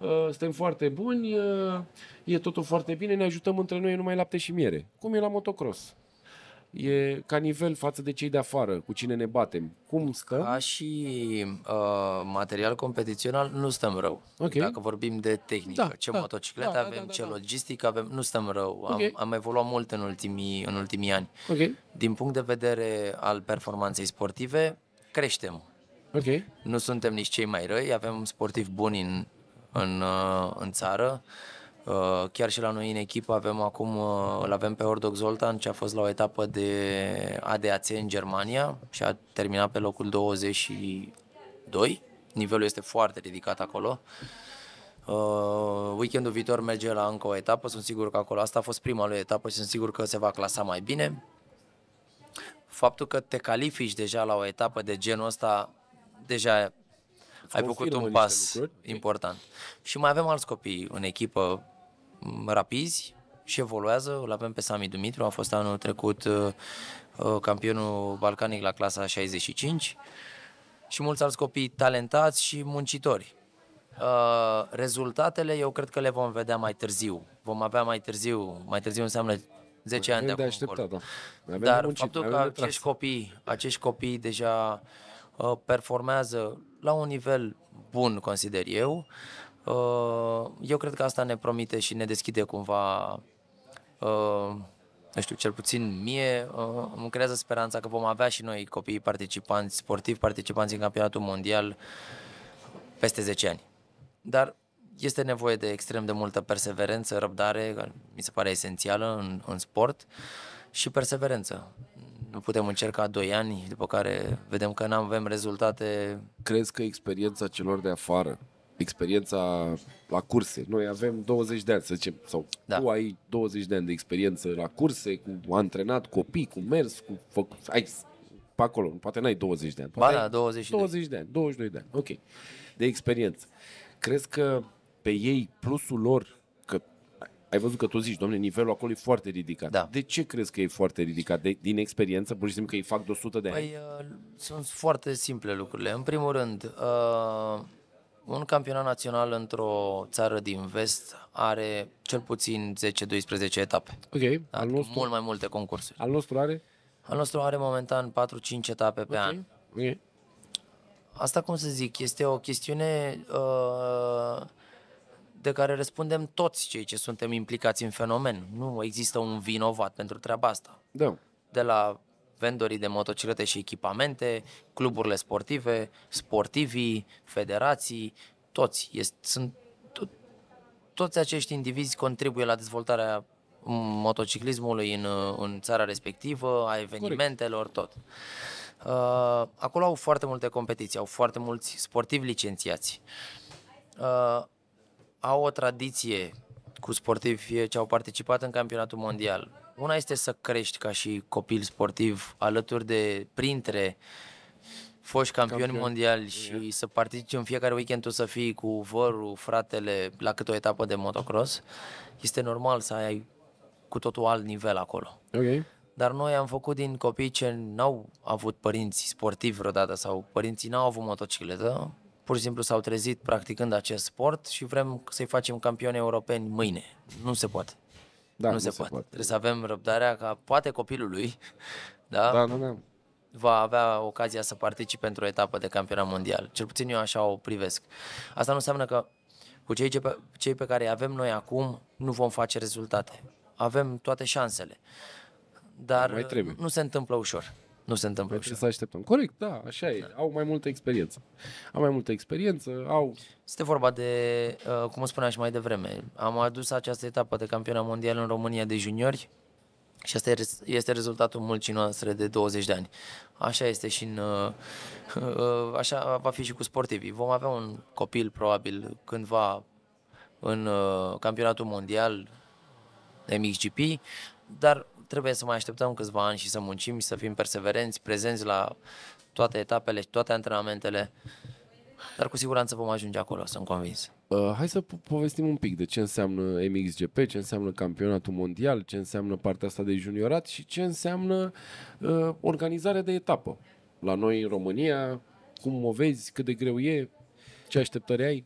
A: Uh, suntem foarte buni, uh, e totul foarte bine, ne ajutăm între noi numai lapte și miere. Cum e la motocross? e ca nivel față de cei de afară, cu cine ne batem. Cum stăm? Ca și
B: uh, material competițional nu stăm rău. Okay. Dacă vorbim de tehnică, da, ce da, motociclete da, da, avem, da, da, ce da. logistică avem, nu stăm rău. Okay. Am, am evoluat mult în ultimii, în ultimii ani. Okay. Din punct de vedere al performanței sportive, creștem. Okay. Nu suntem nici cei mai răi, avem sportivi buni în, în, uh, în țară. Uh, chiar și la noi în echipă avem acum, uh, îl avem pe Ordog Zoltan, ce a fost la o etapă de ADAC în Germania și a terminat pe locul 22. Nivelul este foarte ridicat acolo. Uh, weekendul viitor merge la încă o etapă, sunt sigur că acolo asta a fost prima lui etapă și sunt sigur că se va clasa mai bine. Faptul că te califici deja la o etapă de genul ăsta, deja ai făcut un pas important. Și mai avem alți copii în echipă rapizi și evoluează. Îl avem pe Sami Dumitru, a fost anul trecut uh, uh campionul balcanic la clasa 65 și mulți alți copii talentați și muncitori. Uh, rezultatele eu cred că le vom vedea mai târziu. Vom avea mai târziu, mai târziu înseamnă 10 ani de, de așteptat, da. Dar muncit, faptul că acești copii, acești copii deja uh, performează la un nivel bun, consider eu, Uh, eu cred că asta ne promite și ne deschide cumva, uh, nu știu, cel puțin mie, uh, îmi creează speranța că vom avea și noi copii participanți, sportivi participanți în campionatul mondial peste 10 ani. Dar este nevoie de extrem de multă perseverență, răbdare, care mi se pare esențială în, în sport, și perseverență. Nu putem încerca 2 ani, după care vedem că nu avem rezultate.
A: Crezi că experiența celor de afară experiența la curse. Noi avem 20 de ani, să zicem, sau da. tu ai 20 de ani de experiență la curse, cu antrenat copii, cu mers, cu făcut... Ai, pe acolo, poate n-ai 20 de ani. Poate ba da, 20, 20 de ani, 22 de ani, ok. De experiență. Crezi că pe ei, plusul lor, că ai văzut că tu zici, domne, nivelul acolo e foarte ridicat. Da. De ce crezi că e foarte ridicat? De, din experiență, pur și simplu că îi fac de 100 de păi,
B: ani? Păi, uh, sunt foarte simple lucrurile. În primul rând, uh, un campionat național într-o țară din vest are cel puțin 10-12 etape. Ok. Da? Al nostru, mult mai multe concursuri. Al nostru are? Al nostru are momentan 4-5 etape pe okay. an. Okay. Asta, cum să zic, este o chestiune uh, de care răspundem toți cei ce suntem implicați în fenomen. Nu există un vinovat pentru treaba asta. Da. De la vendorii de motociclete și echipamente, cluburile sportive, sportivii, federații, toți. Este, sunt, to, toți acești indivizi contribuie la dezvoltarea motociclismului în, în țara respectivă, a evenimentelor, tot. Uh, acolo au foarte multe competiții, au foarte mulți sportivi licențiați. Uh, au o tradiție cu sportivi ce au participat în campionatul mondial, una este să crești ca și copil sportiv alături de printre foști campioni Campion. mondiali și yeah. Exact. să participi în fiecare weekend tu să fii cu vărul, fratele, la câte o etapă de motocross, este normal să ai cu totul alt nivel acolo. Ok. Dar noi am făcut din copii ce n-au avut părinți sportivi vreodată sau părinții n-au avut motocicletă, pur și simplu s-au trezit practicând acest sport și vrem să-i facem campioni europeni mâine. Nu se poate. Da, nu, nu se, se poate. poate. Trebuie să avem răbdarea ca poate copilul lui (laughs) da? Da, nu, da. va avea ocazia să participe pentru o etapă de campionat mondial. Cel puțin eu așa o privesc. Asta nu înseamnă că cu cei, ce pe, cei pe care îi avem noi acum nu vom face rezultate. Avem toate șansele. Dar nu se întâmplă ușor.
A: Nu se întâmplă Și Să așteptăm. Corect, da,
B: așa e. Au mai multă experiență.
A: Au mai multă experiență,
B: au... Este vorba de, uh, cum spuneam și mai devreme, am adus această etapă de campionat mondial în România de juniori, și asta este rezultatul muncii noastre de 20 de ani. Așa este și în... Uh, uh, așa va fi și cu sportivii. Vom avea un copil, probabil, cândva în campionatul mondial MXGP, dar trebuie să mai așteptăm câțiva ani și să muncim, să fim perseverenți, prezenți la toate etapele și toate antrenamentele. Dar cu siguranță vom ajunge acolo, sunt convins.
A: Uh, hai să po- povestim un pic de ce înseamnă MXGP, ce înseamnă campionatul mondial, ce înseamnă partea asta de juniorat și ce înseamnă uh, organizarea de etapă. La noi în România, cum o vezi, cât de greu e, ce așteptări ai?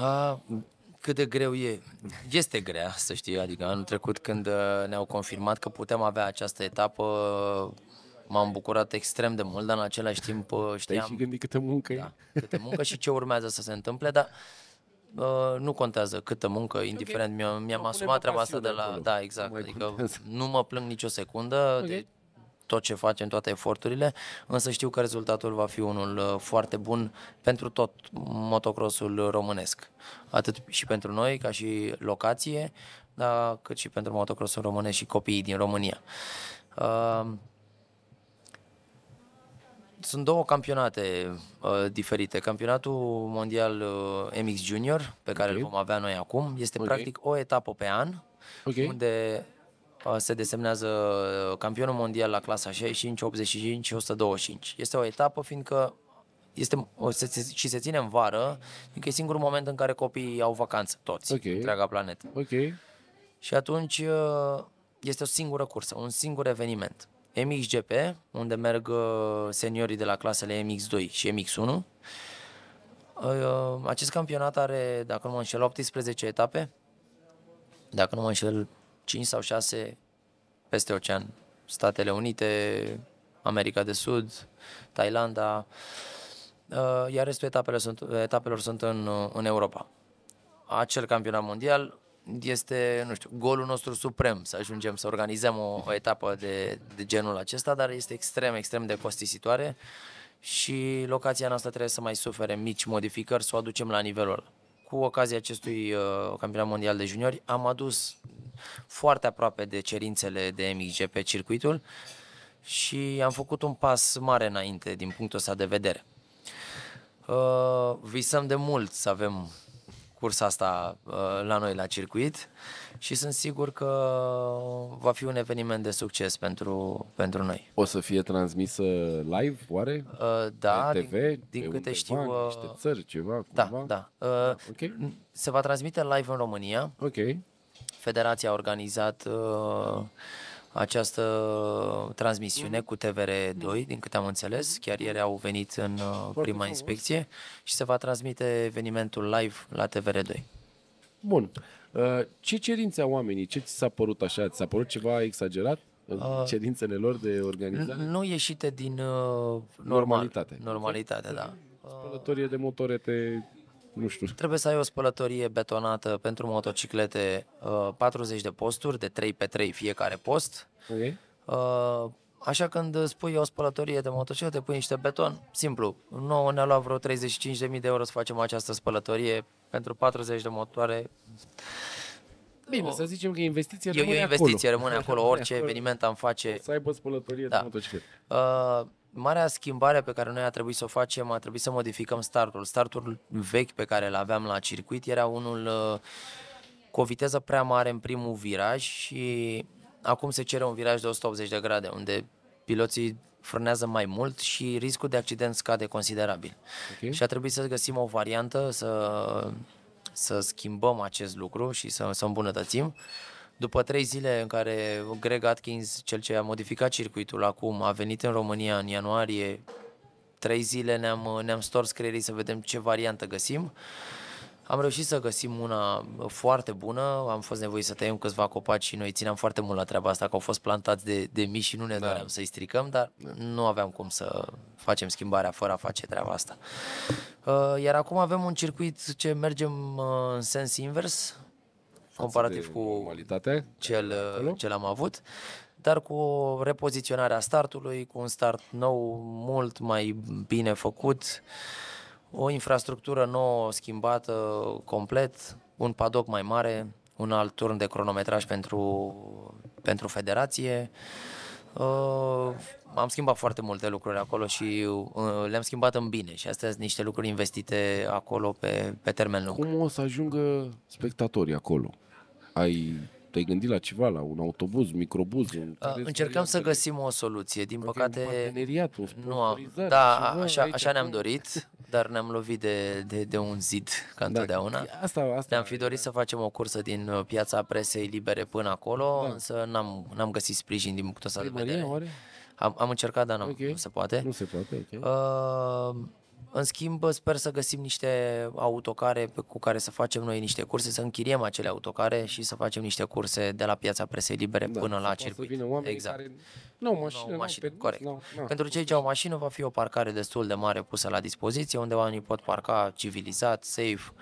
A: Uh,
B: cât de greu e. Este grea, să știi, adică anul trecut când uh, ne-au confirmat că putem avea această etapă, m-am bucurat extrem de mult, dar în același timp uh, știam... Te-ai și
A: gândit câtă muncă da, e. Câtă muncă
B: și ce urmează să se întâmple, dar Uh, nu contează câtă muncă, indiferent, okay. mi-am, mi asumat treaba asta de la... Acolo. Da, exact, adică contează. nu mă plâng nicio secundă okay. de deci tot ce facem, toate eforturile, însă știu că rezultatul va fi unul uh, foarte bun pentru tot motocrossul românesc. Atât și pentru noi, ca și locație, dar cât și pentru motocrossul românesc și copiii din România. Uh, sunt două campionate uh, diferite. Campionatul mondial uh, MX Junior, pe care okay. îl vom avea noi acum, este okay. practic o etapă pe an, okay. unde Uh, se desemnează uh, campionul mondial la clasa 65, 85 și 125. Este o etapă fiindcă este, se, și se ține în vară, fiindcă e singurul moment în care copiii au vacanță, toți, okay. întreaga planetă. Okay. Și atunci uh, este o singură cursă, un singur eveniment. MXGP, unde merg seniorii de la clasele MX2 și MX1. Acest campionat are, dacă nu mă înșel, 18 etape. Dacă nu mă înșel, 5 sau 6 peste ocean. Statele Unite, America de Sud, Thailanda, uh, iar restul etapelor sunt, etapelor sunt în, uh, în Europa. Acel campionat mondial este, nu știu, golul nostru suprem să ajungem să organizăm o, o etapă de, de genul acesta, dar este extrem, extrem de costisitoare și locația noastră trebuie să mai sufere mici modificări, să o aducem la nivelul ăla cu ocazia acestui uh, campionat mondial de juniori am adus foarte aproape de cerințele de MXG pe circuitul și am făcut un pas mare înainte din punctul ăsta de vedere. Uh, visăm de mult să avem cursa asta uh, la noi la circuit și sunt sigur că va fi un eveniment de succes pentru,
A: pentru noi. O să fie transmisă live, oare? Uh, da, TV, din, din câte undeva, știu... Uh, niște țări, ceva, da, cumva? Da,
B: uh, da. Uh, okay. Se va transmite live în România. Ok. Federația a organizat... Uh, această transmisiune cu TVR2, din câte am înțeles. Chiar ieri au venit în uh, prima inspecție și se va transmite evenimentul live la TVR2.
A: Bun. Uh, ce cerințe au oamenii? Ce ți s-a părut așa? Ți s-a părut ceva exagerat? Uh, cerințele lor de organizare? Nu
B: ieșite din uh,
A: normalitate.
B: Normalitate, da. Spălătorie
A: de motorete, nu știu.
B: Trebuie să ai o spălătorie betonată pentru motociclete, uh, 40 de posturi, de 3 pe 3 fiecare post.
A: Okay. Uh,
B: Așa când spui o spălătorie de motociclete, pui niște beton, simplu. Nouă ne-a luat vreo 35.000 de euro să facem această spălătorie pentru 40 de motoare. Bine, o, să
A: zicem că investiția rămâne rămâne e o investiție, acolo. rămâne acolo, orice acolo. eveniment am face. Să aibă spălătorie da. de motociclete.
B: Uh, marea schimbare pe care noi a trebuit să o facem, a trebuit să modificăm startul. Startul vechi pe care îl aveam la circuit era unul uh, cu o viteză prea mare în primul viraj și Acum se cere un viraj de 180 de grade, unde piloții frânează mai mult și riscul de accident scade considerabil. Okay. Și a trebuit să găsim o variantă să, să schimbăm acest lucru și să, să îmbunătățim. După trei zile în care Greg Atkins, cel ce a modificat circuitul acum, a venit în România în ianuarie, trei zile ne-am, ne-am stors creierii să vedem ce variantă găsim. Am reușit să găsim una uh, foarte bună, am fost nevoiți să tăiem câțiva copaci și noi țineam foarte mult la treaba asta, că au fost plantați de, de mii și nu ne da. doream să-i stricăm, dar da. nu aveam cum să facem schimbarea fără a face treaba asta. Uh, iar acum avem un circuit ce mergem uh, în sens invers, comparativ cu cel, acolo. cel am avut, dar cu repoziționarea startului, cu un start nou, mult mai bine făcut, o infrastructură nouă, schimbată complet, un padoc mai mare, un alt turn de cronometraj pentru, pentru federație. Uh, am schimbat foarte multe lucruri acolo și uh, le-am schimbat în bine și astea sunt niște lucruri investite acolo pe, pe termen lung.
A: Cum o să ajungă spectatorii acolo? Ai te-ai gândit la ceva, la un autobuz, microbuz? Un
B: uh, Încercăm să găsim o soluție. Din păcate, un parteneriat, o nu am. Da, ceva, așa, așa ne-am dorit. (laughs) Dar ne-am lovit de, de, de un zid, ca da. întotdeauna. Da, asta, asta, Ne-am fi dorit da. să facem o cursă din uh, piața presei libere până acolo, da. însă n-am, n-am găsit sprijin din punctul ăsta de vedere. Am, am încercat, dar nu, okay. nu se poate. Nu se poate, ok. Uh, în schimb, sper să găsim niște autocare cu care să facem noi niște curse, să închiriem acele autocare și să facem niște curse de la piața presei libere da, până la circuit. Să vină exact. care
A: nu au mașină. Nu au mașină, nu, corect. Nu, nu. Pentru
B: cei ce au mașină, va fi o parcare destul de mare pusă la dispoziție, unde oamenii pot parca civilizat, safe,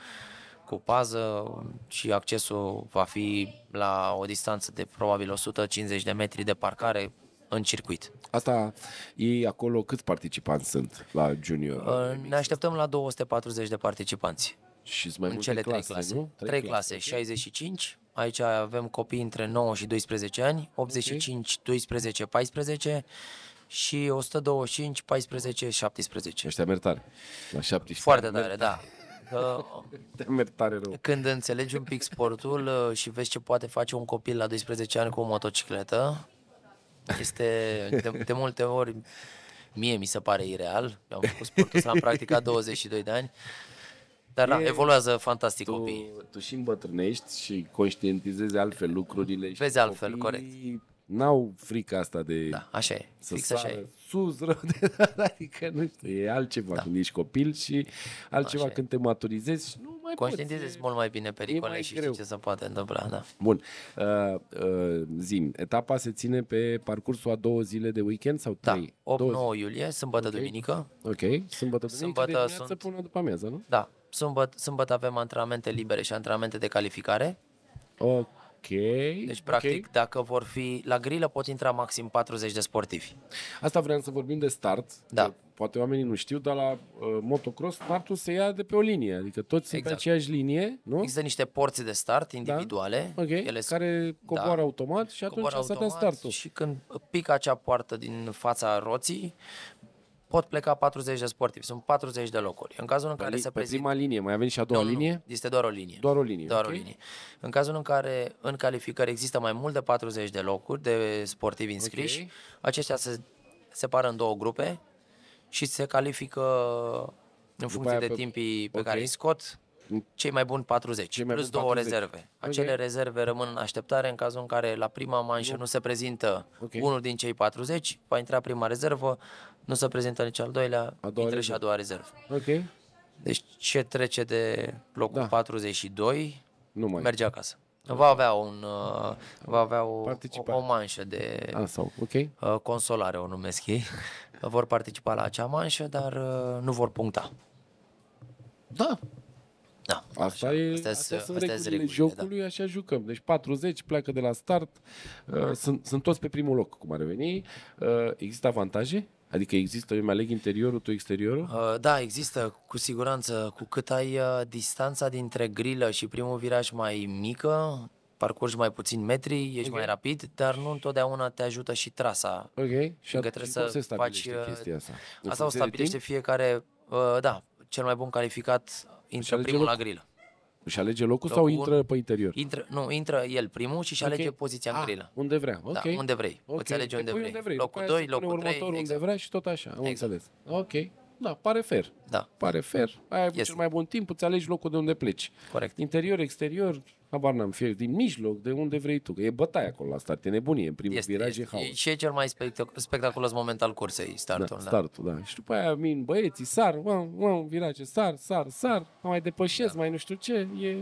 B: cu pază și accesul va fi la o distanță de probabil 150 de metri de parcare, în circuit.
A: Asta e acolo, câți participanți sunt la junior? Uh, ne
B: așteptăm la 240 de participanți. Și mai în cele clase, trei clase. Nu? Trei, trei clase, clase, 65. Aici avem copii între 9 și 12 ani, 85, okay. 12, 14 și 125, 14, 17.
A: Ăștia merg tare. La 17.
B: Foarte tare, da. (laughs) Că, tare rău. Când înțelegi un pic sportul uh, și vezi ce poate face un copil la 12 ani cu o motocicletă, este de, de multe ori, mie mi se pare ireal. Eu am făcut sportul ăsta, am practicat 22 de ani. Dar da, e, na, evoluează fantastic tu,
A: copiii. Tu și îmbătrânești și conștientizezi altfel lucrurile. Vezi altfel, corect. N-au frica asta de da, așa e, să fix sară, așa e sus, rău de... (laughs) adică nu știu, e altceva da. când ești copil și altceva Așa când te maturizezi și nu mai Conștientizezi
B: mult mai bine pericolele mai și greu. știi ce se poate întâmpla, da.
A: Bun, uh, uh, zim, etapa se ține pe parcursul a două zile de weekend sau da, trei? Da, 8-9 iulie, sâmbătă, okay. duminică. Ok, sâmbătă, duminică, sâmbătă de sunt... până după amiază, nu?
B: Da, sâmbătă, sâmbătă avem antrenamente libere și antrenamente de calificare.
A: Ok. Ok.
B: Deci, practic, okay. dacă vor fi la grilă, pot intra maxim 40 de sportivi.
A: Asta vreau să vorbim de start. Da. Poate oamenii nu știu, dar la uh, motocross startul se ia de pe o linie. Adică toți exact. sunt pe exact. aceeași linie, nu? Există niște porți de start individuale.
B: Da. Okay. Ele care da. coboară da.
A: automat și atunci coboară automat
B: startul. Și când pică acea poartă din fața roții, pot pleca 40 de sportivi, sunt 40 de locuri. În cazul în care li- se prezint...
A: prima linie, mai avem și a doua nu, linie? Nu,
B: este doar o linie. Doar o linie. Doar okay. o linie. În cazul în care în calificări există mai mult de 40 de locuri de sportivi înscriși, okay. aceștia se separă în două grupe și se califică în După funcție de pe... timpii pe okay. care îi scot cei mai buni 40, mai plus buni două 40. rezerve. Acele okay. rezerve rămân în așteptare în cazul în care la prima manșă nu, se prezintă okay. unul din cei 40, va intra prima rezervă, nu se prezintă nici al doilea, a doua intră rezervă. și a doua rezervă. Okay. Deci ce trece de locul da. 42 nu mai. merge acasă. Va avea, un, uh, va avea o, o, manșă de
A: A, sau, okay.
B: Uh, consolare, o numesc ei. (laughs) vor participa la acea manșă, dar uh, nu vor puncta.
A: Da, Asta e, astea, sunt astea regulile da. jocului, da. așa jucăm. Deci 40 pleacă de la start, uh, sunt, sunt toți pe primul loc, cum ar veni. Uh, există avantaje? Adică există, eu mi-aleg interiorul, tu exteriorul? Uh, da, există, cu
B: siguranță. Cu cât ai uh, distanța dintre grilă și primul viraj mai mică, parcurgi mai puțin metri, ești okay. mai rapid, dar nu întotdeauna te ajută și trasa.
A: Ok, și că trebuie să se faci chestia uh, asta. asta o stabilește
B: fiecare, uh, da, cel mai bun calificat intră și primul loc? la grilă.
A: Și alege locul Locul sau intră un... pe interior?
B: Intră, nu, intră el
A: primul și își okay. alege poziția în ah, grilă. unde vrea, da, ok. Da, unde vrei. Okay. Îți alege unde vrei. unde vrei. Locul 2, locul 3. Următorul exact. unde vrea și tot așa, am exact. înțeles. Ok, da, pare fer. Da. Pare fer. Ai yes. cel mai bun timp, îți alegi locul de unde pleci. Corect. Interior, exterior, habar n-am, fie din mijloc, de unde vrei tu. Că e bătaie acolo la start, e nebunie. În primul este, viraj este. e
B: haos. Și e cel mai spectac- spectaculos moment al cursei, startul. Da, da. startul,
A: da. Și după aia min băieții, sar, uau, uau, viraje, sar, sar, sar, mai depășesc, da. mai nu știu ce. E,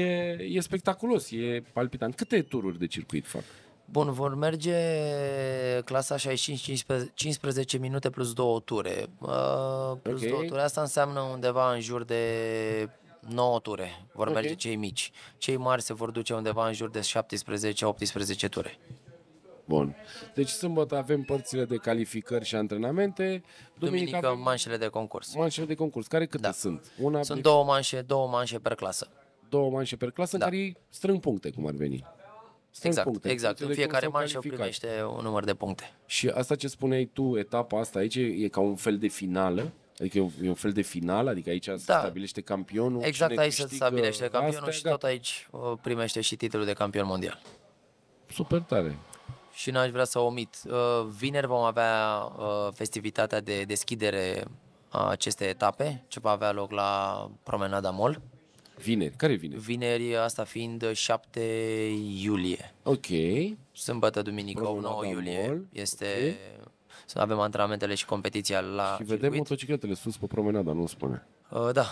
A: e, e spectaculos, e palpitant. Câte tururi de circuit fac? Bun, vor merge clasa
B: 65 15 minute plus două ture. Uh, plus okay. două ture, asta înseamnă undeva în jur de 9 ture. Vor okay. merge cei mici. Cei mari se vor duce undeva în jur de 17-18 ture.
A: Bun. Deci sâmbătă avem părțile de calificări și antrenamente. Duminică, duminică manșele de concurs. Manșele de concurs. Care câte da. sunt? Una sunt pe... două
B: manșe, două manșe per clasă.
A: Două manșe per clasă da. în care strâng puncte, cum ar veni exact, puncte. Exact, în fiecare
B: manșă primește
A: un număr de puncte. Și asta ce spuneai tu, etapa asta aici e ca un fel de finală, Adică e un, e un fel de final, adică aici da. se stabilește campionul. Exact, aici se stabilește campionul și tot aici uh, primește și
B: titlul de campion mondial.
A: Super tare.
B: Și n-aș vrea să omit. Uh, vineri vom avea uh, festivitatea de deschidere a acestei etape, ce va avea loc la Promenada Mall. Vineri. Care e vineri? Vineri, asta fiind 7 iulie. Ok. Sâmbătă, duminică, Bravo, 9 iulie. Este... Okay. Să avem antrenamentele și competiția la Și vedem circuit.
A: motocicletele sus pe promenada, nu spune. Uh, da.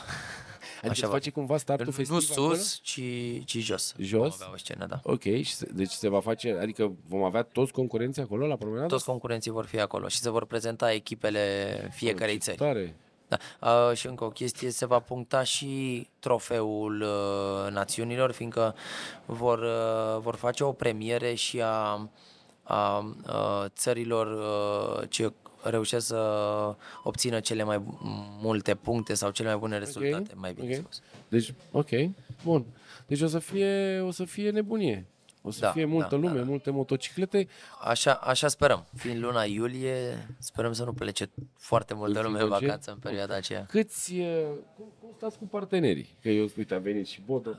B: Adică Așa face cumva startul festival Nu sus,
A: ci, ci jos. Jos? Vom avea o scenă, da. Ok, și se, deci se va face, adică vom avea toți concurenții acolo la promenadă? Toți concurenții
B: vor fi acolo și se vor prezenta echipele fiecarei țări. Tare. Da. Uh, și încă o chestie, se va puncta și trofeul uh, națiunilor, fiindcă vor, uh, vor face o premiere și a, a, a uh, țărilor uh, ce reușesc să obțină cele mai multe puncte sau cele mai bune rezultate, okay. mai bine okay. spus. Deci, ok,
A: bun. Deci o să fie, o să
B: fie nebunie. O să da, fie multă da,
A: da, lume, da. multe motociclete.
B: Așa, așa sperăm. Fiind luna iulie, sperăm să nu plece foarte multă lume în vacanță în perioada aceea.
A: Câți, cum, cum stați cu partenerii? Că eu, uite, a venit și Bodo. Uh,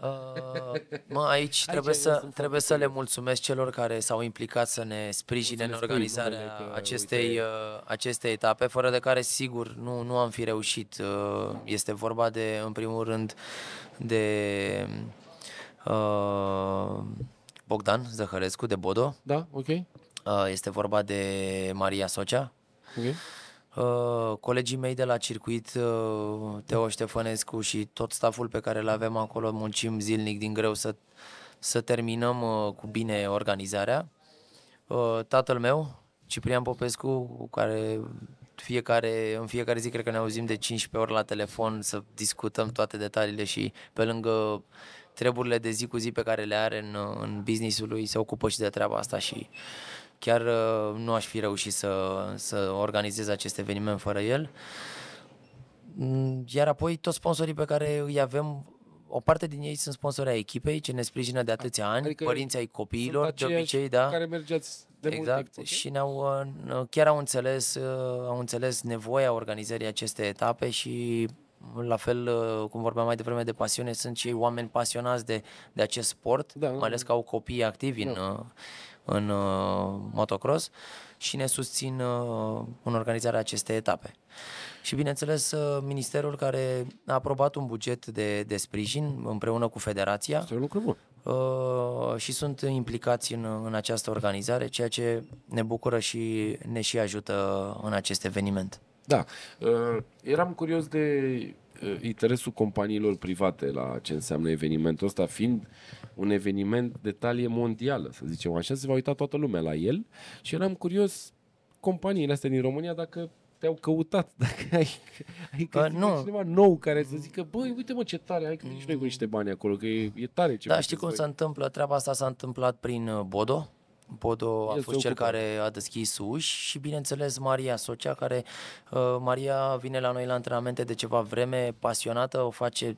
A: mă, aici, aici trebuie, să,
B: trebuie să le mulțumesc celor care s-au implicat să ne sprijine mulțumesc în organizarea că, acestei, uh, acestei etape, fără de care, sigur, nu, nu am fi reușit. Uh, Este vorba de, în primul rând, de... Uh, Bogdan Zăhărescu de Bodo.
A: Da, ok. Uh,
B: este vorba de Maria Socea. Ok. Uh, colegii mei de la circuit, uh, Teo Ștefănescu și tot staful pe care îl avem acolo, muncim zilnic din greu să, să terminăm uh, cu bine organizarea. Uh, tatăl meu, Ciprian Popescu, cu care fiecare, în fiecare zi cred că ne auzim de 15 ori la telefon să discutăm toate detaliile și pe lângă treburile de zi cu zi pe care le are în, în businessul lui, se ocupă și de treaba asta și chiar uh, nu aș fi reușit să, să organizez acest eveniment fără el. Mm, iar apoi toți sponsorii pe care îi avem o parte din ei sunt sponsori ai echipei, ce ne sprijină de atâția ani, adică părinții ai copiilor, de obicei, da. care mergeați de Exact, mult timp, și ne-au, uh, chiar au înțeles, uh, au înțeles nevoia organizării acestei etape și la fel uh, cum vorbeam mai devreme de pasiune, sunt cei oameni pasionați de, de acest sport, da, mai ales că au copii activi da. Uh, în, în uh, motocross și ne susțin în organizarea acestei etape. Și bineînțeles, ministerul care a aprobat un buget de, de sprijin împreună cu federația. Este un lucru bun. Uh, și sunt implicați în, în această organizare, ceea ce ne bucură și ne și ajută în acest eveniment.
A: Da. Uh, eram curios de uh, interesul companiilor private la ce înseamnă evenimentul ăsta, fiind un eveniment de talie mondială, să zicem așa, se va uita toată lumea la el și eram curios companiile astea din România dacă te-au căutat, (laughs) dacă ai, ai că nu. cineva nou care să zică, băi, uite mă ce tare, ai că nici noi cu niște bani acolo, că e, e tare ce Da, știi cum se întâmplă,
B: treaba asta s-a întâmplat prin uh, Bodo, Bodo a fost cel care a deschis uși și, bineînțeles, Maria Socea, care uh, Maria vine la noi la antrenamente de ceva vreme, pasionată, o face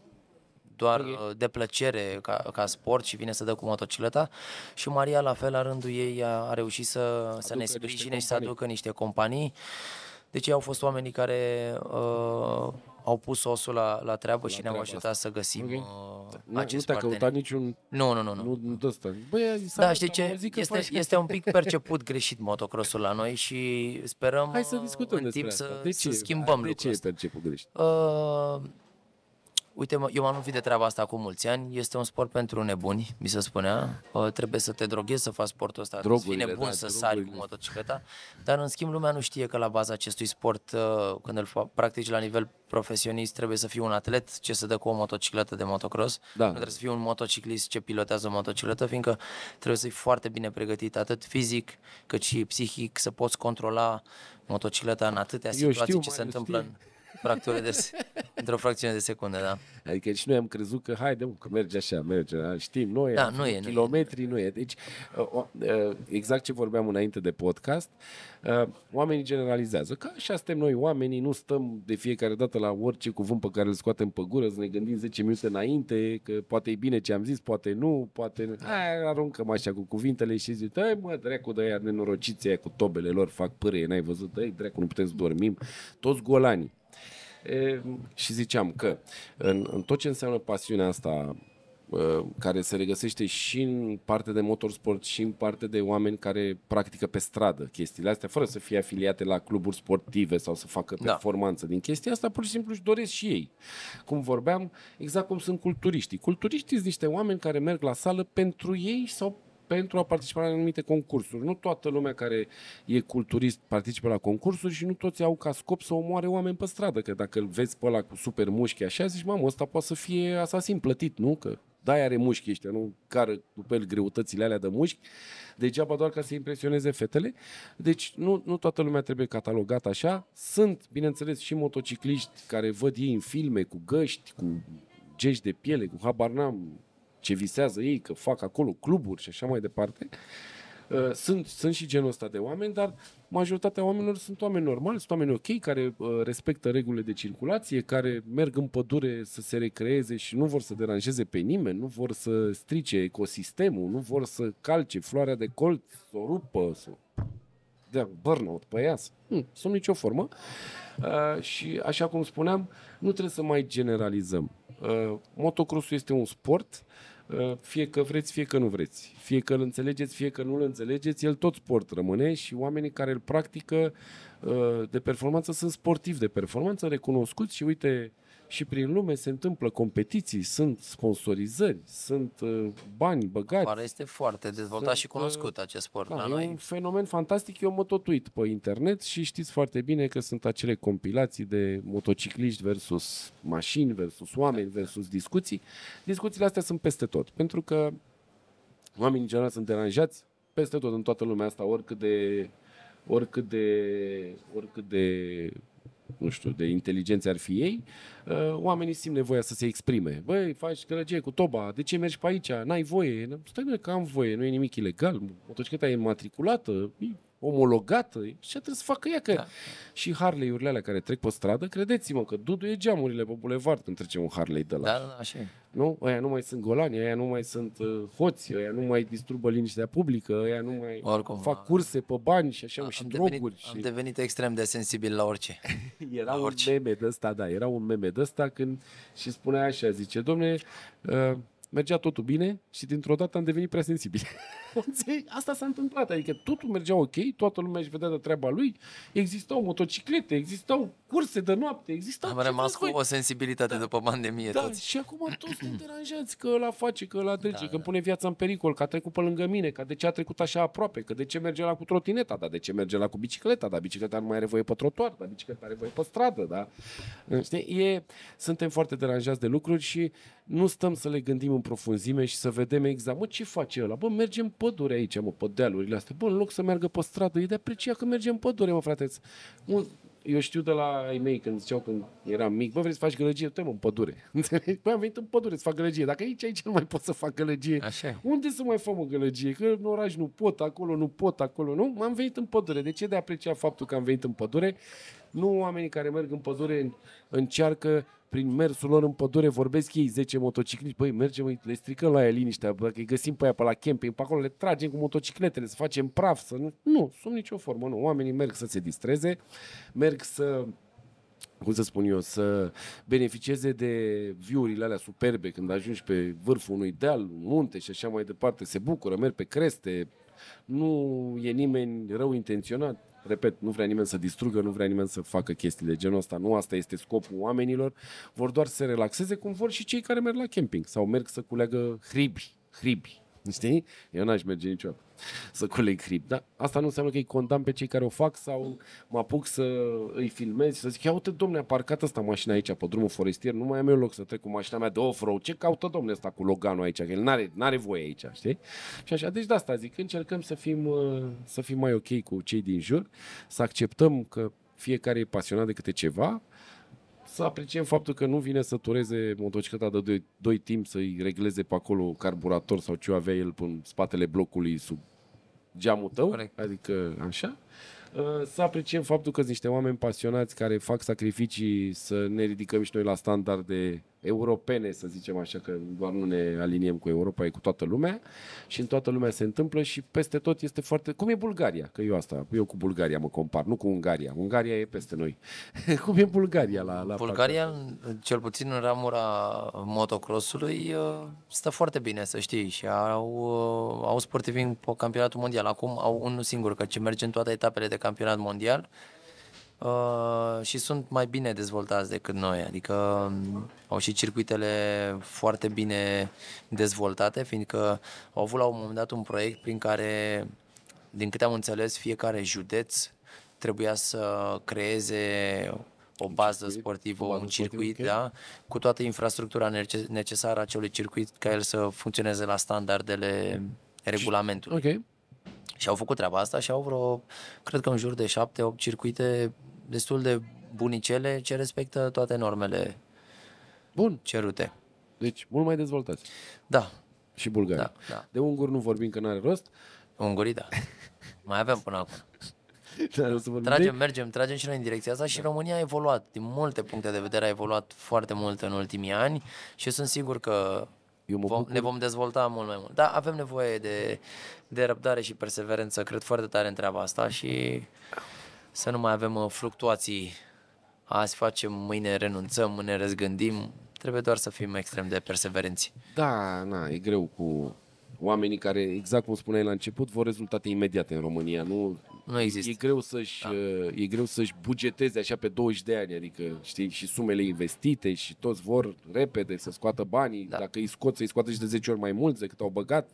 B: doar okay. Uh, de plăcere ca, ca sport și vine să dă cu motocicleta și Maria la fel la rândul ei a, a reușit să, să ne sprijine și să aducă niște companii. Deci ei au fost oamenii care uh, au pus osul la, la treabă la și ne-au ajutat asta. să găsim okay. uh, nu, acest nu te-a niciun... Nu, nu, nu. nu. nu, nu asta. Băi, da, știi ce? Zic este, este un pic perceput greșit motocrossul la noi și sperăm Hai să discutăm în timp asta. să, de ce? să schimbăm de lucrul ce e perceput greșit? Uh, Uite, eu m-am luat de treaba asta acum mulți ani. Este un sport pentru nebuni, mi se spunea. O, trebuie să te droghezi să faci sportul ăsta, Drogurile, să fii nebun, da, să drogurile. sari cu motocicleta. Dar, în schimb, lumea nu știe că la baza acestui sport, uh, când îl practici la nivel profesionist, trebuie să fii un atlet ce se dă cu o motocicletă de motocross. Da. Nu trebuie să fii un motociclist ce pilotează o motocicletă, fiindcă trebuie să fii foarte bine pregătit, atât fizic cât și psihic, să poți controla motocicleta în atâtea situații știu, ce se întâmplă. Știu fractură de, într-o fracțiune
A: de secundă, da. Adică și noi am crezut că haide, mă, că merge așa, merge, da? știm noi, da, nu e, kilometri nu e. Nu deci, e. Deci, exact ce vorbeam înainte de podcast, oamenii generalizează. Că așa suntem noi oamenii, nu stăm de fiecare dată la orice cuvânt pe care îl scoatem pe gură, să ne gândim 10 minute înainte, că poate e bine ce am zis, poate nu, poate... Da. Hai, aruncăm așa cu cuvintele și zic, ai mă, dracu de aia nenorociții aia cu tobele lor, fac pârâie, n-ai văzut, ei dracu, nu putem să dormim. Toți golanii E, și ziceam că în, în tot ce înseamnă pasiunea asta care se regăsește și în parte de motorsport și în parte de oameni care practică pe stradă chestiile astea, fără să fie afiliate la cluburi sportive sau să facă da. performanță da. din chestia asta, pur și simplu își doresc și ei. Cum vorbeam, exact cum sunt culturiștii. Culturiștii sunt niște oameni care merg la sală pentru ei sau pentru a participa la anumite concursuri. Nu toată lumea care e culturist participă la concursuri și nu toți au ca scop să omoare oameni pe stradă, că dacă îl vezi pe ăla cu super mușchi așa, zici, mamă, ăsta poate să fie asasin plătit, nu? Că da, are mușchi ăștia, nu care după el greutățile alea de mușchi, degeaba doar ca să impresioneze fetele. Deci nu, nu toată lumea trebuie catalogată așa. Sunt, bineînțeles, și motocicliști care văd ei în filme cu găști, cu gești de piele, cu habar n-am, ce visează ei, că fac acolo cluburi și așa mai departe. Uh, sunt, sunt și genul ăsta de oameni, dar majoritatea oamenilor sunt oameni normali, sunt oameni ok, care uh, respectă regulile de circulație, care merg în pădure să se recreeze și nu vor să deranjeze pe nimeni, nu vor să strice ecosistemul, nu vor să calce floarea de colț să o rupă, să de burnout pe ea, hmm, sunt nicio formă. Uh, și așa cum spuneam, nu trebuie să mai generalizăm. Uh, motocrossul este un sport, uh, fie că vreți, fie că nu vreți. Fie că îl înțelegeți, fie că nu îl înțelegeți, el tot sport rămâne și oamenii care îl practică Uh, de performanță sunt sportivi de performanță, recunoscuți și uite, și prin lume se întâmplă competiții, sunt sponsorizări, sunt uh, bani băgați. Pare
B: este foarte dezvoltat sunt, și cunoscut uh, acest sport da, la noi. E un
A: fenomen fantastic, eu mă tot uit pe internet și știți foarte bine că sunt acele compilații de motocicliști versus mașini, versus oameni, da, da. versus discuții. Discuțiile astea sunt peste tot, pentru că oamenii în general sunt deranjați peste tot în toată lumea asta, oricât de uh, oricât de, oricât de nu știu, de inteligență ar fi ei, uh, oamenii simt nevoia să se exprime. Băi, faci gălăgie cu toba, de ce mergi pe aici? N-ai voie? Stai, mă, că am voie, nu e nimic ilegal, motocicleta e matriculată, omologată, ce trebuie să facă ea? Că da. Și Harley-urile alea care trec pe stradă, credeți-mă că duduie geamurile pe bulevard când trece un Harley de la. Da, da, așa e. Nu? Aia nu mai sunt golani, aia nu mai sunt uh, hoți, aia nu mai disturbă liniștea publică, aia nu mai Oricum, fac da. curse pe bani și așa, am, și am droguri. Devenit, și... Am devenit extrem de sensibil la orice. (laughs) era la un orice. meme de ăsta, da, era un meme de ăsta când și spunea așa, zice, domne, uh, mergea totul bine și dintr-o dată am devenit prea sensibil. (laughs) Deci, asta s-a întâmplat, adică totul mergea ok, toată lumea își vedea de treaba lui, existau motociclete, existau curse de noapte, existau... Am rămas cu
B: o sensibilitate da,
A: după pandemie da, toți. și acum toți te deranjați că la face, că la trece, da, că da. pune viața în pericol, că a trecut pe lângă mine, că de ce a trecut așa aproape, că de ce merge la cu trotineta, dar de ce merge la cu bicicleta, dar bicicleta nu mai are voie pe trotuar, dar bicicleta are voie pe stradă, da? Știi? E, suntem foarte deranjați de lucruri și nu stăm să le gândim în profunzime și să vedem exact, mă, ce face ăla? Bă, mergem pe pădure aici, mă, pe dealurile astea. Bun, în loc să meargă pe stradă, e de aprecia că mergem în pădure, mă, frate. Eu știu de la ai mei când ziceau când eram mic, bă, vrei să faci gălăgie? Tu mă, în pădure. (laughs) Înțelegi? Băi, am venit în pădure să fac gălăgie. Dacă aici, aici nu mai pot să fac gălăgie. Așa. Unde să mai fac o gălăgie? Că în oraș nu pot, acolo nu pot, acolo nu. M-am venit în pădure. De ce de aprecia faptul că am venit în pădure? Nu oamenii care merg în pădure încearcă prin mersul lor în pădure vorbesc ei 10 motocicliști, băi, mergem, băi, le stricăm la ea liniștea, dacă îi găsim pe aia pe la camping, pe acolo le tragem cu motocicletele, să facem praf, să nu... Nu, sunt nicio formă, nu. Oamenii merg să se distreze, merg să cum să spun eu, să beneficieze de viurile alea superbe când ajungi pe vârful unui deal, un munte și așa mai departe, se bucură, merg pe creste, nu e nimeni rău intenționat, Repet, nu vrea nimeni să distrugă, nu vrea nimeni să facă chestii de genul ăsta. Nu asta este scopul oamenilor. Vor doar să se relaxeze cum vor și cei care merg la camping sau merg să culeagă hribi, hribi Știi? Eu n-aș merge niciodată să coleg hrip. Dar asta nu înseamnă că îi condamn pe cei care o fac sau mă apuc să îi filmez și să zic, ia uite, domne, a parcat asta mașina aici pe drumul forestier, nu mai am eu loc să trec cu mașina mea de off-road. Ce caută, domne, asta cu Loganul aici? Că el n-are, n-are voie aici, știi? Și așa, deci de asta zic, încercăm să fim, uh, să fim mai ok cu cei din jur, să acceptăm că fiecare e pasionat de câte ceva, să apreciem faptul că nu vine să tureze motocicleta de doi, doi timp să-i regleze pe acolo carburator sau ce avea el în spatele blocului sub geamul tău, Corect. adică așa. Uh, să apreciem faptul că sunt niște oameni pasionați care fac sacrificii să ne ridicăm și noi la standarde europene, să zicem așa, că doar nu ne aliniem cu Europa, e cu toată lumea și în toată lumea se întâmplă și peste tot este foarte... Cum e Bulgaria? Că eu asta, eu cu Bulgaria mă compar, nu cu Ungaria. Ungaria e peste noi. (laughs) Cum e Bulgaria la... la Bulgaria,
B: partea? cel puțin în ramura motocrossului, ă, stă foarte bine, să știi, și au, au sportivi în campionatul mondial. Acum au unul singur, că ce merge în toate etapele de campionat mondial, uh, și sunt mai bine dezvoltați decât noi, adică um, au și circuitele foarte bine dezvoltate, fiindcă au avut la un moment dat un proiect prin care, din câte am înțeles, fiecare județ trebuia să creeze o bază circuit, sportivă, o bază un circuit, sportiv, da, cu toată infrastructura necesară acelui circuit ca el să funcționeze la standardele regulamentului. Ok. Și au făcut treaba asta și au vreo, cred că în jur de șapte, opt circuite destul de bunicele ce respectă toate normele
A: Bun. cerute. Deci, mult mai dezvoltați. Da. Și bulgari. Da, da. De unguri nu vorbim că n-are rost. Ungurii, da. (laughs) mai avem până acum. tragem,
B: mergem, tragem și noi în direcția asta și da. România a evoluat. Din multe puncte de vedere a evoluat foarte mult în ultimii ani și sunt sigur că eu mă vom, ne vom dezvolta mult mai mult. Da, avem nevoie de, de răbdare și perseverență, cred foarte tare în treaba asta și să nu mai avem uh, fluctuații. Azi facem, mâine renunțăm, ne răzgândim. Trebuie doar să fim extrem de perseverenți.
A: Da, na, e greu cu oamenii care, exact cum spuneai la început, vor rezultate imediate în România. Nu, nu există. E greu, să-și, da. Uh, e greu să-și bugeteze așa pe 20 de ani, adică știi, și sumele investite și toți vor repede să scoată banii. Da. Dacă îi scot, îi scoate și de 10 ori mai mulți decât au băgat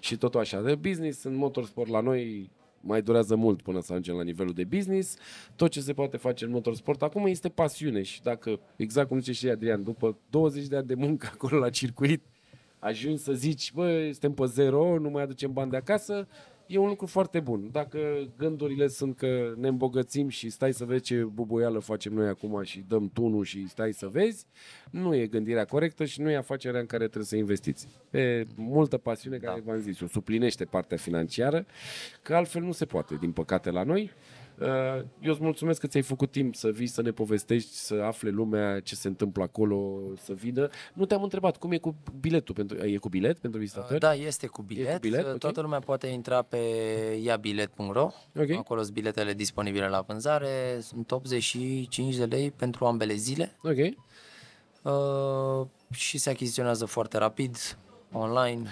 A: și totul așa. De business în motorsport la noi mai durează mult până să ajungem la nivelul de business. Tot ce se poate face în motorsport acum este pasiune și dacă, exact cum zice și Adrian, după 20 de ani de muncă acolo la circuit, ajungi să zici, bă, suntem pe zero, nu mai aducem bani de acasă, e un lucru foarte bun. Dacă gândurile sunt că ne îmbogățim și stai să vezi ce buboială facem noi acum și dăm tunul și stai să vezi, nu e gândirea corectă și nu e afacerea în care trebuie să investiți. E multă pasiune, care da. v-am zis, o suplinește partea financiară, că altfel nu se poate, din păcate, la noi. Uh, eu îți mulțumesc că ți-ai făcut timp să vii, să ne povestești, să afle lumea ce se întâmplă acolo, să vină. Nu te-am întrebat, cum e cu biletul? Pentru, e cu bilet pentru vizitatori? Da, este cu bilet. cu bilet? Toată okay.
B: lumea poate intra pe iabilet.ro. Okay. Acolo sunt biletele disponibile la vânzare. Sunt 85 de lei pentru ambele zile. Ok.
A: Uh, și se achiziționează foarte rapid online.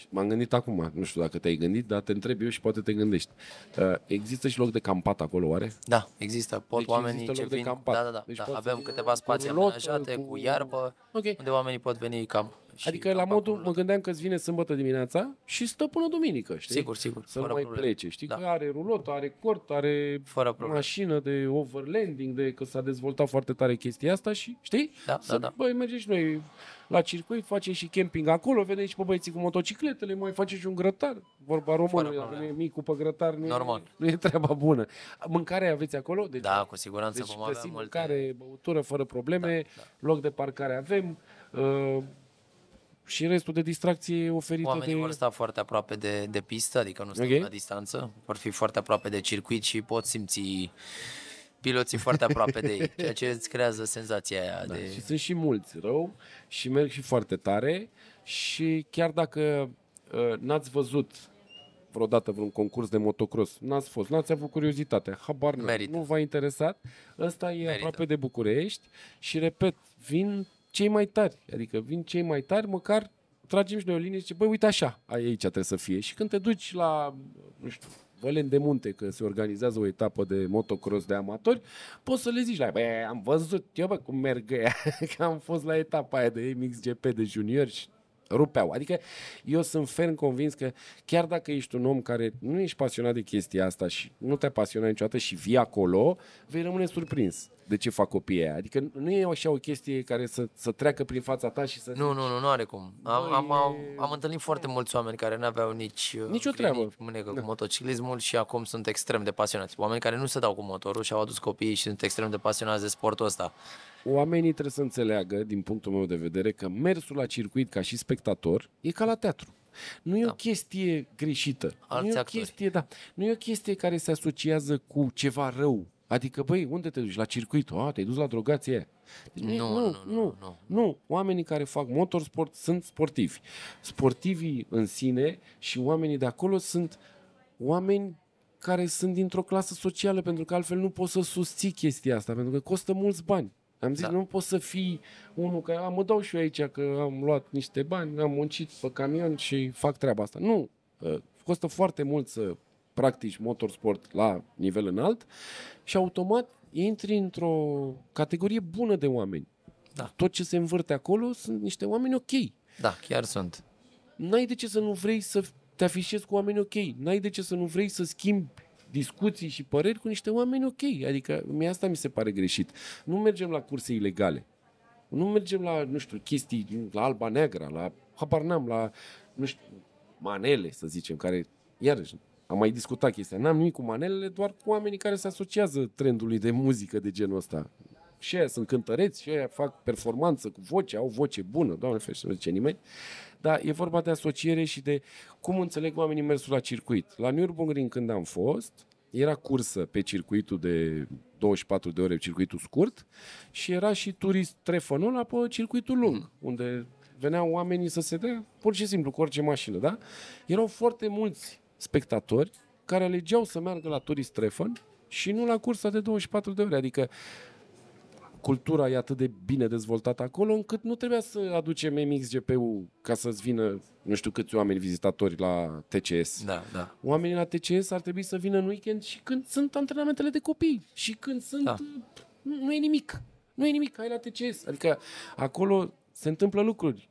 A: Și m-am gândit acum, nu știu dacă te-ai gândit, dar te întreb eu și poate te gândești. Uh, există și loc de campat acolo, oare? Da,
B: există. Pot deci oamenii există ce vin... De campat. Da, da, da. Deci da. Avem fi... câteva spații cu amenajate cu, cu iarbă, okay. unde oamenii pot veni cam. Adică
A: la modul, mă gândeam că îți vine sâmbătă dimineața și stă până duminică, știi? Sigur, sigur. Să nu mai probleme. plece, știi? Da. Că are rulot, are cort, are fără probleme. mașină de overlanding, de că s-a dezvoltat foarte tare chestia asta și, știi? Da, să, da, da. Băi, merge și noi la circuit, face și camping acolo, vede și pe băieții cu motocicletele, mai face și un grătar. Vorba română, dacă e micul pe grătar, nu, Normal. nu e treaba bună. Mâncare aveți acolo? Deci,
B: da, cu siguranță deci vom avea multe.
A: mâncare, băutură fără probleme, da, da. loc de parcare avem, uh, și restul de distracție oferită Oamenii de... vor
B: sta foarte aproape de, de pistă, adică nu stau okay. la distanță, vor fi foarte aproape de circuit și pot simți piloții foarte aproape de ei, ceea ce îți creează senzația aia. Da, de... Și
A: sunt și mulți rău și merg și foarte tare și chiar dacă uh, n-ați văzut vreodată vreun concurs de motocross, n-ați fost, n-ați avut curiozitate, habar Merită. nu v-a interesat, ăsta e Merită. aproape de București și, repet, vin cei mai tari, adică vin cei mai tari, măcar tragem și noi o linie și zice, băi, uite așa, aici trebuie să fie. Și când te duci la, nu știu, Vălen de Munte, că se organizează o etapă de motocross de amatori, poți să le zici la am văzut eu bă, cum merg ea, (laughs) că am fost la etapa aia de MXGP de junior și rupeau. Adică eu sunt ferm convins că chiar dacă ești un om care nu ești pasionat de chestia asta și nu te pasionat niciodată și vii acolo, vei rămâne surprins de ce fac copiii aia. Adică nu e așa o chestie care să, să treacă prin fața ta și să... Nu, zici, nu, nu,
B: nu are cum. Am, am, am, am întâlnit foarte mulți oameni care nu aveau nici, uh, nici o treabă. mânecă da. cu motociclismul și acum sunt extrem de pasionați. Oameni care nu se dau cu motorul și au adus copiii și sunt extrem de pasionați de sportul ăsta.
A: Oamenii trebuie să înțeleagă, din punctul meu de vedere, că mersul la circuit ca și spectator e ca la teatru. Nu e da. o chestie greșită. Alți nu e o chestie, da, nu e o chestie care se asociază cu ceva rău, Adică, băi, unde te duci? La circuit? A, te-ai dus la drogație? Nu, nu, nu, nu, nu. Nu, oamenii care fac motorsport sunt sportivi. Sportivii în sine și oamenii de acolo sunt oameni care sunt dintr-o clasă socială, pentru că altfel nu poți să susții chestia asta, pentru că costă mulți bani. Am zis, da. nu poți să fii unul care, am mă dau și eu aici că am luat niște bani, am muncit pe camion și fac treaba asta. Nu, costă foarte mult să practici motorsport la nivel înalt și automat intri într-o categorie bună de oameni. Da. Tot ce se învârte acolo sunt niște oameni ok.
B: Da, chiar sunt.
A: N-ai de ce să nu vrei să te afișezi cu oameni ok. N-ai de ce să nu vrei să schimbi discuții și păreri cu niște oameni ok. Adică mie asta mi se pare greșit. Nu mergem la curse ilegale. Nu mergem la, nu știu, chestii, la Alba neagră, la habar n-am, la, nu știu, manele, să zicem, care, iarăși, am mai discutat chestia. N-am nimic cu manelele, doar cu oamenii care se asociază trendului de muzică de genul ăsta. Și aia sunt cântăreți, și aia fac performanță cu voce, au voce bună, doamne ferește, nu zice nimeni. Dar e vorba de asociere și de cum înțeleg oamenii mersul la circuit. La Nürburgring când am fost, era cursă pe circuitul de 24 de ore, circuitul scurt, și era și turist trefănul la pe circuitul lung, unde veneau oamenii să se dea pur și simplu cu orice mașină, da? Erau foarte mulți spectatori care alegeau să meargă la Turist Strefan și nu la cursa de 24 de ore. Adică cultura e atât de bine dezvoltată acolo încât nu trebuia să aducem MXGP-ul ca să-ți vină nu știu câți oameni vizitatori la TCS. Da, da. Oamenii la TCS ar trebui să vină în weekend și când sunt antrenamentele de copii și când sunt... Da. Uh, nu, nu e nimic. Nu e nimic, ai la TCS. Adică acolo se întâmplă lucruri.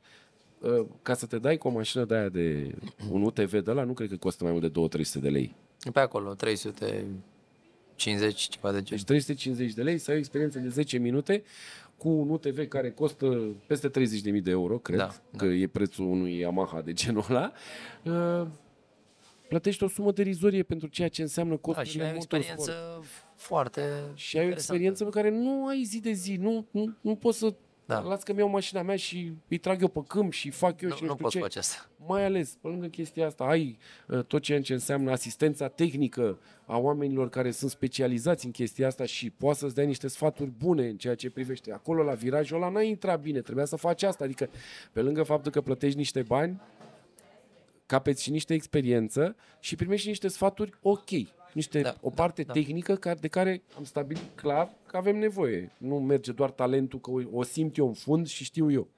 A: Uh, ca să te dai cu o mașină de aia de un UTV de la nu cred că costă mai mult de 2-300 de lei. Pe acolo, 350 ceva de genul. Deci 350 de lei să ai o experiență de 10 minute cu un UTV care costă peste 30.000 de euro, cred, da, că da. e prețul unui Yamaha de genul ăla. Uh, plătești o sumă de rizorie pentru ceea ce înseamnă costul da, și ai o experiență foarte Și ai o experiență pe care nu ai zi de zi, nu, nu, nu poți să da. Las că-mi iau mașina mea și îi trag eu pe câmp și fac eu nu, și nu, nu știu pot ce. Face asta. Mai ales, pe lângă chestia asta, ai ă, tot ceea ce înseamnă asistența tehnică a oamenilor care sunt specializați în chestia asta și poate să-ți dea niște sfaturi bune în ceea ce privește. Acolo, la virajul ăla, n ai intrat bine, trebuia să faci asta. Adică, pe lângă faptul că plătești niște bani, capeți și niște experiență și primești și niște sfaturi ok niște, da, o da, parte da, tehnică care, de care am stabilit clar că avem nevoie. Nu merge doar talentul că o, simt eu în fund și știu eu.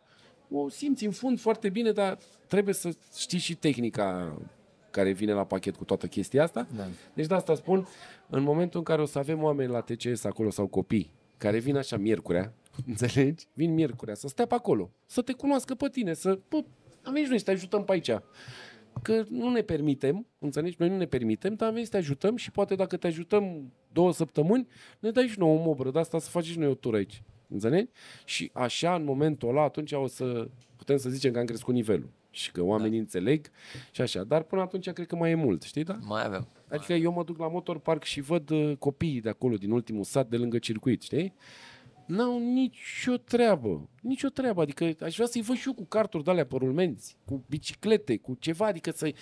A: O simți în fund foarte bine, dar trebuie să știi și tehnica care vine la pachet cu toată chestia asta. Da. Deci de asta spun, în momentul în care o să avem oameni la TCS acolo sau copii care vin așa miercurea, (laughs) înțelegi? Vin miercurea, să stea pe acolo, să te cunoască pe tine, să, Pă, am venit noi să te ajutăm pe aici că nu ne permitem, înțelegi? Noi nu ne permitem, dar am venit să te ajutăm și poate dacă te ajutăm două săptămâni, ne dai și nouă o mobră de asta să faci și noi o tură aici. Înțelegi? Și așa, în momentul ăla, atunci o să putem să zicem că am crescut nivelul și că oamenii da. înțeleg și așa. Dar până atunci cred că mai e mult, știi, da? Mai avem. Adică mai eu mă duc la motor park și văd uh, copiii de acolo, din ultimul sat, de lângă circuit, știi? N-au nicio treabă. Nicio treabă. Adică aș vrea să-i văd și eu cu carturi de-alea pe rulmenți, cu biciclete, cu ceva. Adică să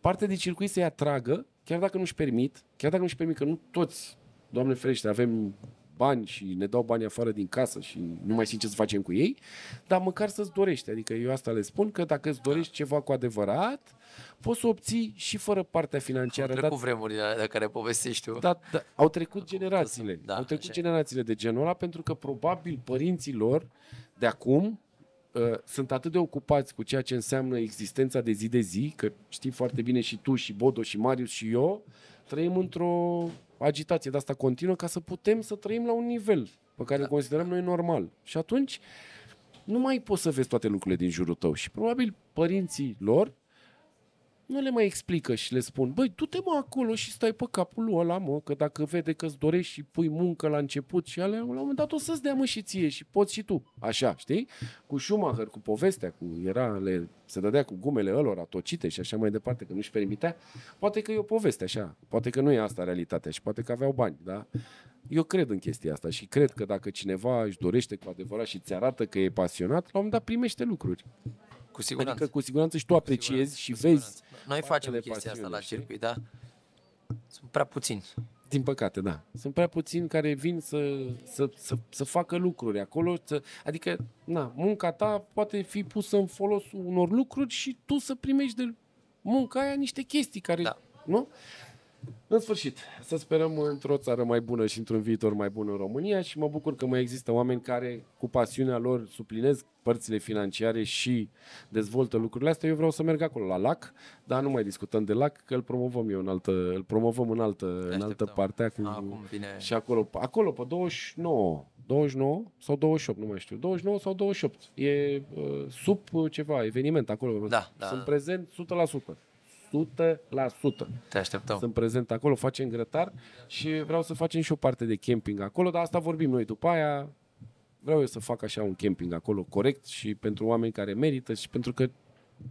A: parte de circuit să-i atragă, chiar dacă nu-și permit, chiar dacă nu-și permit, că nu toți, Doamne ferește, avem bani și ne dau bani afară din casă și nu mai știm ce să facem cu ei, dar măcar să-ți dorești. Adică eu asta le spun că dacă îți dorești da. ceva cu adevărat, poți să obții și fără partea financiară. Au trecut dar,
B: vremurile de care povestești tu. Da,
A: da, au trecut generațiile. Da, au trecut așa. generațiile de genul ăla pentru că probabil părinții lor de acum ă, sunt atât de ocupați cu ceea ce înseamnă existența de zi de zi, că știi foarte bine și tu și Bodo și Marius și eu, trăim într-o agitație de asta continuă ca să putem să trăim la un nivel pe care da. îl considerăm noi normal. Și atunci nu mai poți să vezi toate lucrurile din jurul tău și probabil părinții lor nu le mai explică și le spun, băi, du-te mă acolo și stai pe capul lui ăla, mă, că dacă vede că îți dorești și pui muncă la început și alea, la un moment dat o să-ți dea mă și ție și poți și tu. Așa, știi? Cu Schumacher, cu povestea, cu era, le, se dădea cu gumele ălor atocite și așa mai departe, că nu-și permitea. Poate că e o poveste așa, poate că nu e asta realitatea și poate că aveau bani, da? Eu cred în chestia asta și cred că dacă cineva își dorește cu adevărat și ți arată că e pasionat, la un moment dat primește lucruri. Cu adică siguranță. Adică cu siguranță și tu apreciezi și cu vezi.
B: Noi facem chestia asta la circuit, da?
A: Sunt prea puțini. Din păcate, da. Sunt prea puțini care vin să, să, să, să facă lucruri acolo. Să, adică, na, munca ta poate fi pusă în folosul unor lucruri și tu să primești de munca aia niște chestii care... Da. Nu? În sfârșit, să sperăm într-o țară mai bună și într-un viitor mai bun în România și mă bucur că mai există oameni care cu pasiunea lor suplinesc părțile financiare și dezvoltă lucrurile astea. Eu vreau să merg acolo la LAC, dar nu mai discutăm de LAC, că îl promovăm eu în altă, îl promovăm în altă, Așteptăm. în altă parte. Acum, ah, acum vine... Și acolo, acolo pe 29, 29 sau 28, nu mai știu, 29 sau 28. E uh, sub ceva, eveniment acolo. Da, da. Sunt da. prezent 100%. 100%. Te așteptăm. Sunt prezent acolo, facem grătar și vreau să facem și o parte de camping acolo, dar asta vorbim noi după aia. Vreau eu să fac așa un camping acolo corect și pentru oameni care merită și pentru că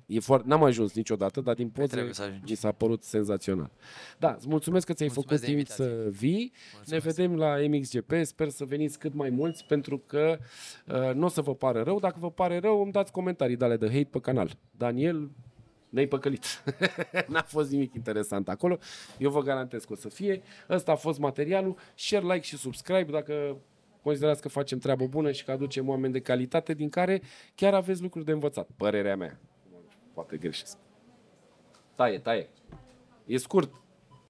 A: E foarte, n-am ajuns niciodată, dar din poze mi s-a părut senzațional. Da, îți mulțumesc că ți-ai mulțumesc făcut timp să vii. Mulțumesc. Ne vedem la MXGP, sper să veniți cât mai mulți, pentru că uh, nu o să vă pară rău. Dacă vă pare rău, îmi dați comentarii de ale de hate pe canal. Daniel, ne-ai păcălit. (laughs) N-a fost nimic interesant acolo. Eu vă garantez că o să fie. Ăsta a fost materialul. Share, like și subscribe dacă considerați că facem treabă bună și că aducem oameni de calitate din care chiar aveți lucruri de învățat. Părerea mea. Poate greșesc. Taie, taie. E scurt.